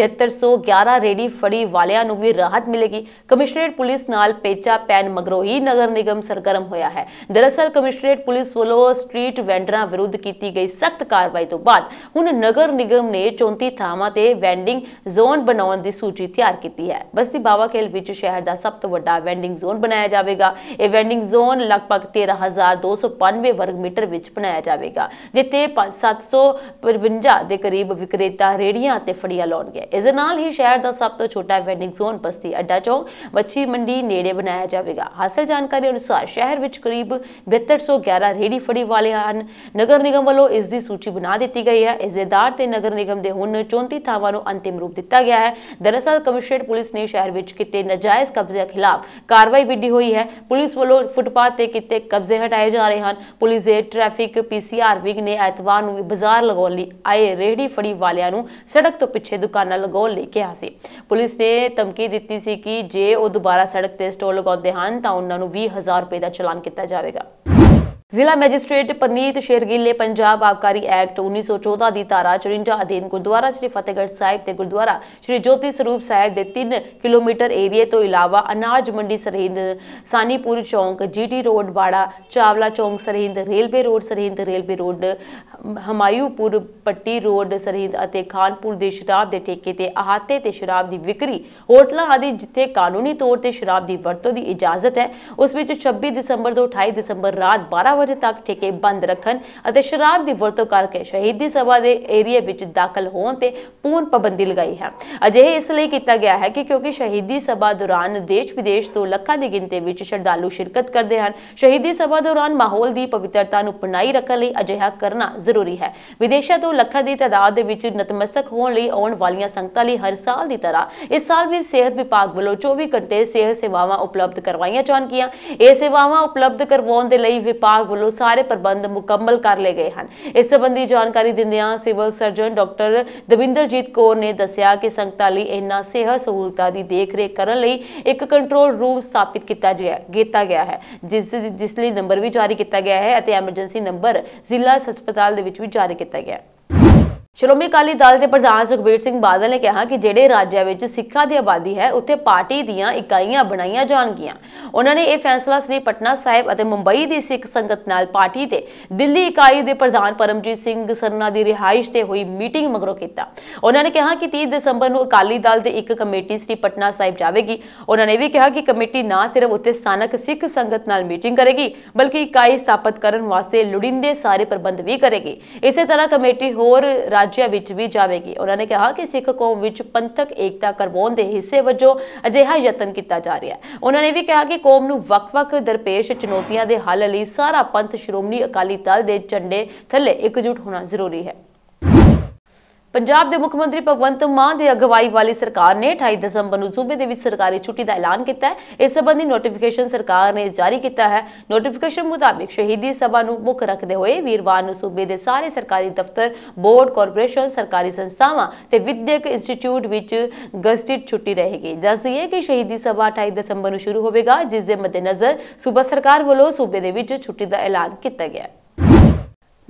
7211 ਰੇੜੀ ਫੜੀ ਵਾਲਿਆਂ ਨੂੰ ਵੀ ਰਾਹਤ ਮਿਲੇਗੀ ਕਮਿਸ਼ਨਰੇਟ ਪੁਲਿਸ ਨਾਲ ਪੇਚਾ ਪੈਨ ਮਗਰੋਂ ਹੀ ਨਗਰ ਨਿਗਮ ਸਰਗਰਮ ਹੋਇਆ ਹੈ ਦਰਅਸਲ ਕਮਿਸ਼ਨਰੇਟ ਪੁਲਿਸ ਵੱਲੋਂ ਸਟਰੀਟ ਵੈਂਡਰਾਂ ਵਿਰੁੱਧ ਕੀਤੀ ਗਈ ਸਖਤ ਕਾਰਵਾਈ ਤੋਂ ਬਾਅਦ ਹੁਣ ਨਗਰ ਨਿਗਮ ਨੇ 34 ਥਾਵਾਂ ਤੇ ਵੈਂਡਿੰਗ ਜ਼ੋਨ ਬਣਾਉਣ ਦੀ ਸੂਚੀ ਤਿਆਰ ਕੀਤੀ ਹੈ ਬਸਤੀ ਕੇਲ ਵਿੱਚ ਸ਼ਹਿਰ ਦਾ ਸਭ ਤੋਂ ਵੱਡਾ ਵੈਂਡਿੰਗ ਜ਼ੋਨ ਬਣਾਇਆ ਜਾਵੇਗਾ ਇਹ ਵੈਂਡਿੰਗ ਜ਼ੋਨ ਲਗਭਗ 13295 ਵਰਗ ਮੀਟਰ ਵਿੱਚ ਬਣਾਇਆ ਜਾਵੇਗਾ ਜਿੱਥੇ 755 ਦੇ ਕਰੀਬ ਵਿਕਰੇਤਾ ਰੇੜੀਆਂ ਅਤੇ ਫੜੀਆਂ ਲਾਉਣਗੇ ਇਸ ਨਾਲ ਹੀ ਸ਼ਹਿਰ ਦਾ ਸਭ ਤੋਂ ਛੋਟਾ ਵੈਂਡਿੰਗ ਜ਼ੋਨ ਬਸਤੀ ਅੱਡਾ ਚੌਂਕ ਮੱਛੀ ਮੰਡੀ ਨੇੜੇ ਬਣਾਇਆ ਜਾਵੇਗਾ ਹਾਸਲ ਜਾਣਕਾਰੀ ਅਨੁਸਾਰ ਸ਼ਹਿਰ ਵਿੱਚ ਕਰੀਬ 7211 ਰੇੜੀ ਫੜੀ ਵਾਲੇ ਹਨ ਨਗਰ ਨਿਗਮ ਵੱਲੋਂ ਇਸ ਦੀ ਸੂਚੀ ਬਣਾ ਦਿੱਤੀ ਗਈ ਹੈ ਇਸ ਦੇ ਆਧਾਰ ਤੇ ਨਗਰ ਨਿਗਮ ਦੇ ਹੁਣ 34 ਥਾਵਾਂ ਨੂੰ ਅੰਤਿਮ ਰੂਪ ਦਿੱਤਾ ਗਿਆ ਹੈ ਦਰਅਸਲ ਕਮਿਸ਼ਨਰੇਟ ਪੁਲਿਸ ਨੇ ਸ਼ਹਿਰ ਵਿੱਚ ਕਿਤੇ ਨਜਾਇਜ਼ ਕਬਜ਼ੇ ਖਿਲਾਫ ਕਾਰਵਾਈ ਵਿੱਢੀ ਹੋਈ ਹੈ ਪੁਲਿਸ ਵੱਲੋਂ ਫੁੱਟਪਾਥ ਤੇ ਕਿਤੇ ਕਬਜ਼ੇ ਹਟਾਏ ਜਾ ਰਹੇ ਹਨ ਪੁਲਿਸ ਦੇ ਟ੍ਰੈਫਿਕ ਪੀਸੀਆਰ ਵਿਗ ਨੇ ਐਤਵਾਰ ਨੂੰ ਬਾਜ਼ਾਰ ਲਗਾਉਣ ਲਈ ਆਏ ਰੇੜੀ ਫੜੀ ਵਾਲਿਆਂ ਨੂੰ ਸੜਕ ਤੋਂ ਪਿੱਛੇ ਦੁਕਾਨਾਂ ਲਗਾਉਣ ਲਈ ਕਿਹਾ ਸੀ ਪੁਲਿਸ ਨੇ ਧਮਕੀ ਦਿੱਤੀ ਸੀ ਕਿ ਜੇ ਉਹ ਦੁਬਾਰਾ ਸੜਕ ਤੇ ਸਟੋਲ ਲਗਾਉਂਦੇ ਹਨ ਤਾਂ ਉਹਨਾਂ ਨੂੰ 20000 ਰੁਪਏ ਦਾ ਚਲਾਨ ਕੀਤਾ ਜਾਵੇਗਾ ਜ਼ਿਲ੍ਹਾ ਮੈਜਿਸਟ੍ਰੇਟ ਪਰਨੀਤ ਸ਼ੇਰਗਿੱਲ ਨੇ ਪੰਜਾਬ ਆਬਕਾਰੀ ਐਕਟ 1914 ਦੀ ਧਾਰਾ 54 ਅਧੀਨ ਗੁਰਦੁਆਰਾ ਸ੍ਰੀ ਫਤਿਹਗੜ੍ਹ ਸਾਹਿਬ ਤੇ ਗੁਰਦੁਆਰਾ ਸ੍ਰੀ ਜੋਤੀ ਸਰੂਪ ਸਾਹਿਬ ਦੇ 3 ਕਿਲੋਮੀਟਰ ਏਰੀਏ ਤੋਂ ਇਲਾਵਾ ਅਨਾਜ ਮੰਡੀ ਸਰਹਿੰਦ ਸਾਨੀਪੁਰ ਚੌਂਕ ਜੀਟੀ ਰੋਡ ਬਾੜਾ ਚਾਵਲਾ ਚੌਂਕ Sirhind railway road Sirhind railway road Humayunpur Patti road Sirhind ਅਤੇ ਖਾਨਪੁਰ ਦੇ ਸ਼ਰਾਬ ਦੇ ਠੇਕੇ ਤੇ ਆਹਾਤੇ ਤੇ ਸ਼ਰਾਬ ਦੀ ਵਿਕਰੀ ਹੋਟਲਾਂ ਆਦਿ ਜਿੱਥੇ ਕਾਨੂੰਨੀ ਤੌਰ ਤੇ ਸ਼ਰਾਬ ਦੀ ਵਰਤੋਂ ਦੀ ਇਜਾਜ਼ਤ ਹੈ ਉਸ ਵਿੱਚ 26 ਦਸੰਬਰ ਤੋਂ 28 ਦਸੰਬਰ ਰਾਤ 12 11 ਵਜੇ ਤੱਕ ਠੇਕੇ ਬੰਦ ਰੱਖਣ ਅਤੇ ਸ਼ਰਾਬ ਦੀ ਵਰਤੋਂ ਕਰਕੇ ਸ਼ਹੀਦੀ ਸਭਾ ਦੇ ਏਰੀਆ ਵਿੱਚ ਦਾਖਲ ਹੋਣ ਤੇ ਪੂਰਨ ਪਾਬੰਦੀ ਲਗਾਈ ਹੈ ਅਜਿਹੇ ਇਸ ਲਈ ਕੀਤਾ ਗਿਆ ਹੈ ਕਿ ਕਿਉਂਕਿ ਸ਼ਹੀਦੀ ਸਭਾ ਦੌਰਾਨ ਦੇਸ਼ ਵਿਦੇਸ਼ ਤੋਂ ਲੱਖਾਂ ਦੀ ਗਿਣਤੀ ਵਿੱਚ ਸ਼ਰਧਾਲੂ ਸ਼ਿਰਕਤ ਕਰਦੇ ਹਨ ਸ਼ਹੀਦੀ ਸਭਾ ਦੌਰਾਨ ਮਾਹੌਲ ਦੀ ਪਵਿੱਤਰਤਾ ਨੂੰ ਬਣਾਈ ਰੱਖਣ ਲਈ ਅਜਿਹਾ ਕਰਨਾ ਜ਼ਰੂਰੀ ਹੈ ਵਿਦੇਸ਼ਾਂ ਤੋਂ ਲੱਖਾਂ ਦੀ ਤਾਦਾਦ ਦੇ ਵਿੱਚ ਨਤਮਸਤਕ ਹੋਣ ਲਈ ਆਉਣ ਵਾਲੀਆਂ ਸੰਗਤਾਂ ਲਈ ਹਰ ਸਾਲ ਦੀ ਤਰ੍ਹਾਂ ਇਸ ਸਾਲ ਵੀ ਸਿਹਤ ਵਿਭਾਗ ਵੱਲੋਂ 24 ਘੰਟੇ ਸਿਹਤ ਸੇਵਾਵਾਂ ਉਪਲਬਧ ਕਰਵਾਈਆਂ ਜਾਣਗੀਆਂ ਇਹ ਸੇਵਾਵਾਂ ਉਪਲਬਧ ਕਰਵਾਉਣ ਦੇ ਲਈ ਵਿਭਾਗ ਵਿਭਾਗ ਵੱਲੋਂ ਸਾਰੇ ਪ੍ਰਬੰਧ ਮੁਕੰਮਲ ਕਰ ਲਏ ਗਏ ਹਨ ਇਸ ਸੰਬੰਧੀ ਜਾਣਕਾਰੀ ਦਿੰਦਿਆਂ civil surgeon doctor Davinderjit Kaur ਨੇ ਦੱਸਿਆ ਕਿ ਸੰਗਤਾਂ ਲਈ ਇਹਨਾਂ ਸਿਹਤ ਸਹੂਲਤਾਂ ਦੀ ਦੇਖਰੇਖ ਕਰਨ ਲਈ ਇੱਕ ਕੰਟਰੋਲ ਰੂਮ ਸਥਾਪਿਤ ਕੀਤਾ ਗਿਆ ਕੀਤਾ ਗਿਆ ਹੈ ਜਿਸ ਜਿਸ ਲਈ ਨੰਬਰ ਵੀ ਜਾਰੀ ਕੀਤਾ ਗਿਆ ਹੈ ਅਤੇ ਐਮਰਜੈਂਸੀ ਨੰਬਰ ਜ਼ਿਲ੍ਹਾ ਹਸਪਤਾਲ ਦੇ ਵਿੱਚ ਵੀ ਜਾਰੀ ਕੀਤਾ ਗਿਆ ਹੈ ਸ਼੍ਰੋਮਣੀ ਅਕਾਲੀ ਦਲ ਦੇ ਪ੍ਰਧਾਨ ਸੁਖਬੀਰ ਸਿੰਘ ਬਾਦਲ ਨੇ ਕਿਹਾ ਕਿ ਜਿਹੜੇ ਰਾਜਾਂ ਵਿੱਚ ਸਿੱਖਾਂ ਦੀ ਆਬਾਦੀ ਹੈ ਉੱਥੇ ਪਾਰਟੀ ਦੀਆਂ ਇਕਾਈਆਂ ਬਣਾਈਆਂ ਜਾਣਗੀਆਂ ਉਹਨਾਂ ਨੇ ਇਹ ਫੈਸਲਾ ਸ੍ਰੀ ਪਟਨਾ ਸਾਹਿਬ ਅਤੇ ਮੁੰਬਈ ਦੀ ਸਿੱਖ ਸੰਗਤ ਨਾਲ ਪਾਰਟੀ ਤੇ ਦਿੱਲੀ ਇਕਾਈ ਦੇ ਪ੍ਰਧਾਨ ਪਰਮਜੀਤ ਸਿੰਘ ਸਰਨਾ ਦੀ ਰਿਹਾਇਸ਼ ਤੇ ਹੋਈ ਮੀਟਿੰਗ ਮਗਰੋਂ ਕੀਤਾ ਉਹਨਾਂ ਨੇ ਕਿਹਾ ਕਿ 30 ਦਸੰਬਰ ਨੂੰ ਅਕਾਲੀ ਦਲ ਦੇ ਇੱਕ ਕਮੇਟੀ ਸ੍ਰੀ ਪਟਨਾ ਸਾਹਿਬ ਜਾਵੇਗੀ ਉਹਨਾਂ ਨੇ ਵੀ ਕਿਹਾ ਕਿ ਕਮੇਟੀ ਨਾ ਸਿਰਫ ਉੱਥੇ ਸਥਾਨਕ ਸਿੱਖ ਸੰਗਤ ਨਾਲ ਮੀਟਿੰਗ ਕਰੇਗੀ ਬਲਕਿ ਇਕਾਈ ਸਥਾਪਿਤ ਕਰਨ ਵਾਸਤੇ ਲੋੜੀਂਦੇ ਸਾਰੇ ਪ੍ਰਬੰਧ ਵੀ ਕਰੇਗੀ ਇਸੇ ਤਰ੍ਹਾਂ ਕਮੇਟੀ ਹੋਰ ਰਾਜਿਆਂ ਵਿੱਚ ਵੀ ਜਾਵੇਗੀ ਉਹਨਾਂ ਨੇ ਕਿਹਾ ਕਿ ਸਿੱਖ ਕੌਮ ਵਿੱਚ ਪੰਥਕ ਏਕਤਾ ਕਰਵਾਉਣ ਦੇ ਹਿੱਸੇ ਵਜੋਂ ਅਜਿਹਾ ਯਤਨ ਕੀਤਾ ਜਾ ਰਿਹਾ ਹੈ ਉਹਨਾਂ ਨੇ ਵੀ ਕਿਹਾ ਕਿ ਕੌਮ ਨੂੰ ਵੱਖ-ਵੱਖ ਦਰਪੇਸ਼ ਚੁਣੌਤੀਆਂ ਦੇ ਹੱਲ ਲਈ ਸਾਰਾ ਪੰਥ ਸ਼੍ਰੋਮਣੀ ਅਕਾਲੀ ਦਲ ਦੇ ਝੰਡੇ ਥੱਲੇ ਇਕਜੁੱਟ ਹੋਣਾ ਜ਼ਰੂਰੀ ਹੈ ਪੰਜਾਬ ਦੇ ਮੁੱਖ ਮੰਤਰੀ ਭਗਵੰਤ ਮਾਨ ਦੀ ਅਗਵਾਈ ਵਾਲੀ ਸਰਕਾਰ ਨੇ 28 ਦਸੰਬਰ ਨੂੰ ਸੂਬੇ ਦੇ ਵਿੱਚ ਸਰਕਾਰੀ ਛੁੱਟੀ ਦਾ ਐਲਾਨ ਕੀਤਾ ਹੈ ਇਸ ਸੰਬੰਧੀ ਨੋਟੀਫਿਕੇਸ਼ਨ ਸਰਕਾਰ ਨੇ ਜਾਰੀ ਕੀਤਾ ਹੈ ਨੋਟੀਫਿਕੇਸ਼ਨ ਮੁਤਾਬਿਕ ਸ਼ਹੀਦੀ ਸਭਾ ਨੂੰ ਮੁੱਖ ਰੱਖਦੇ ਹੋਏ ਵੀਰਵਾਰ ਨੂੰ ਸੂਬੇ ਦੇ ਸਾਰੇ ਸਰਕਾਰੀ ਦਫ਼ਤਰ ਬੋਰਡ ਕਾਰਪੋਰੇਸ਼ਨ ਸਰਕਾਰੀ ਸੰਸਥਾਵਾਂ ਤੇ ਵਿਦਿਅਕ ਇੰਸਟੀਚਿਊਟ ਵਿੱਚ ਗਜ਼ਟਿਡ ਛੁੱਟੀ ਰਹੇਗੀ ਦੱਸ ਦਈਏ ਕਿ ਸ਼ਹੀਦੀ ਸਭਾ 28 ਦਸੰਬਰ ਨੂੰ ਸ਼ੁਰੂ ਹੋਵੇਗਾ ਜਿਸ ਦੇ ਮੱਦੇਨਜ਼ਰ ਸੂਬਾ ਸਰਕਾਰ ਵੱਲੋਂ ਸੂਬੇ ਦੇ ਵਿੱਚ ਛੁੱਟੀ ਦਾ ਐਲਾਨ ਕੀਤਾ ਗਿਆ ਹੈ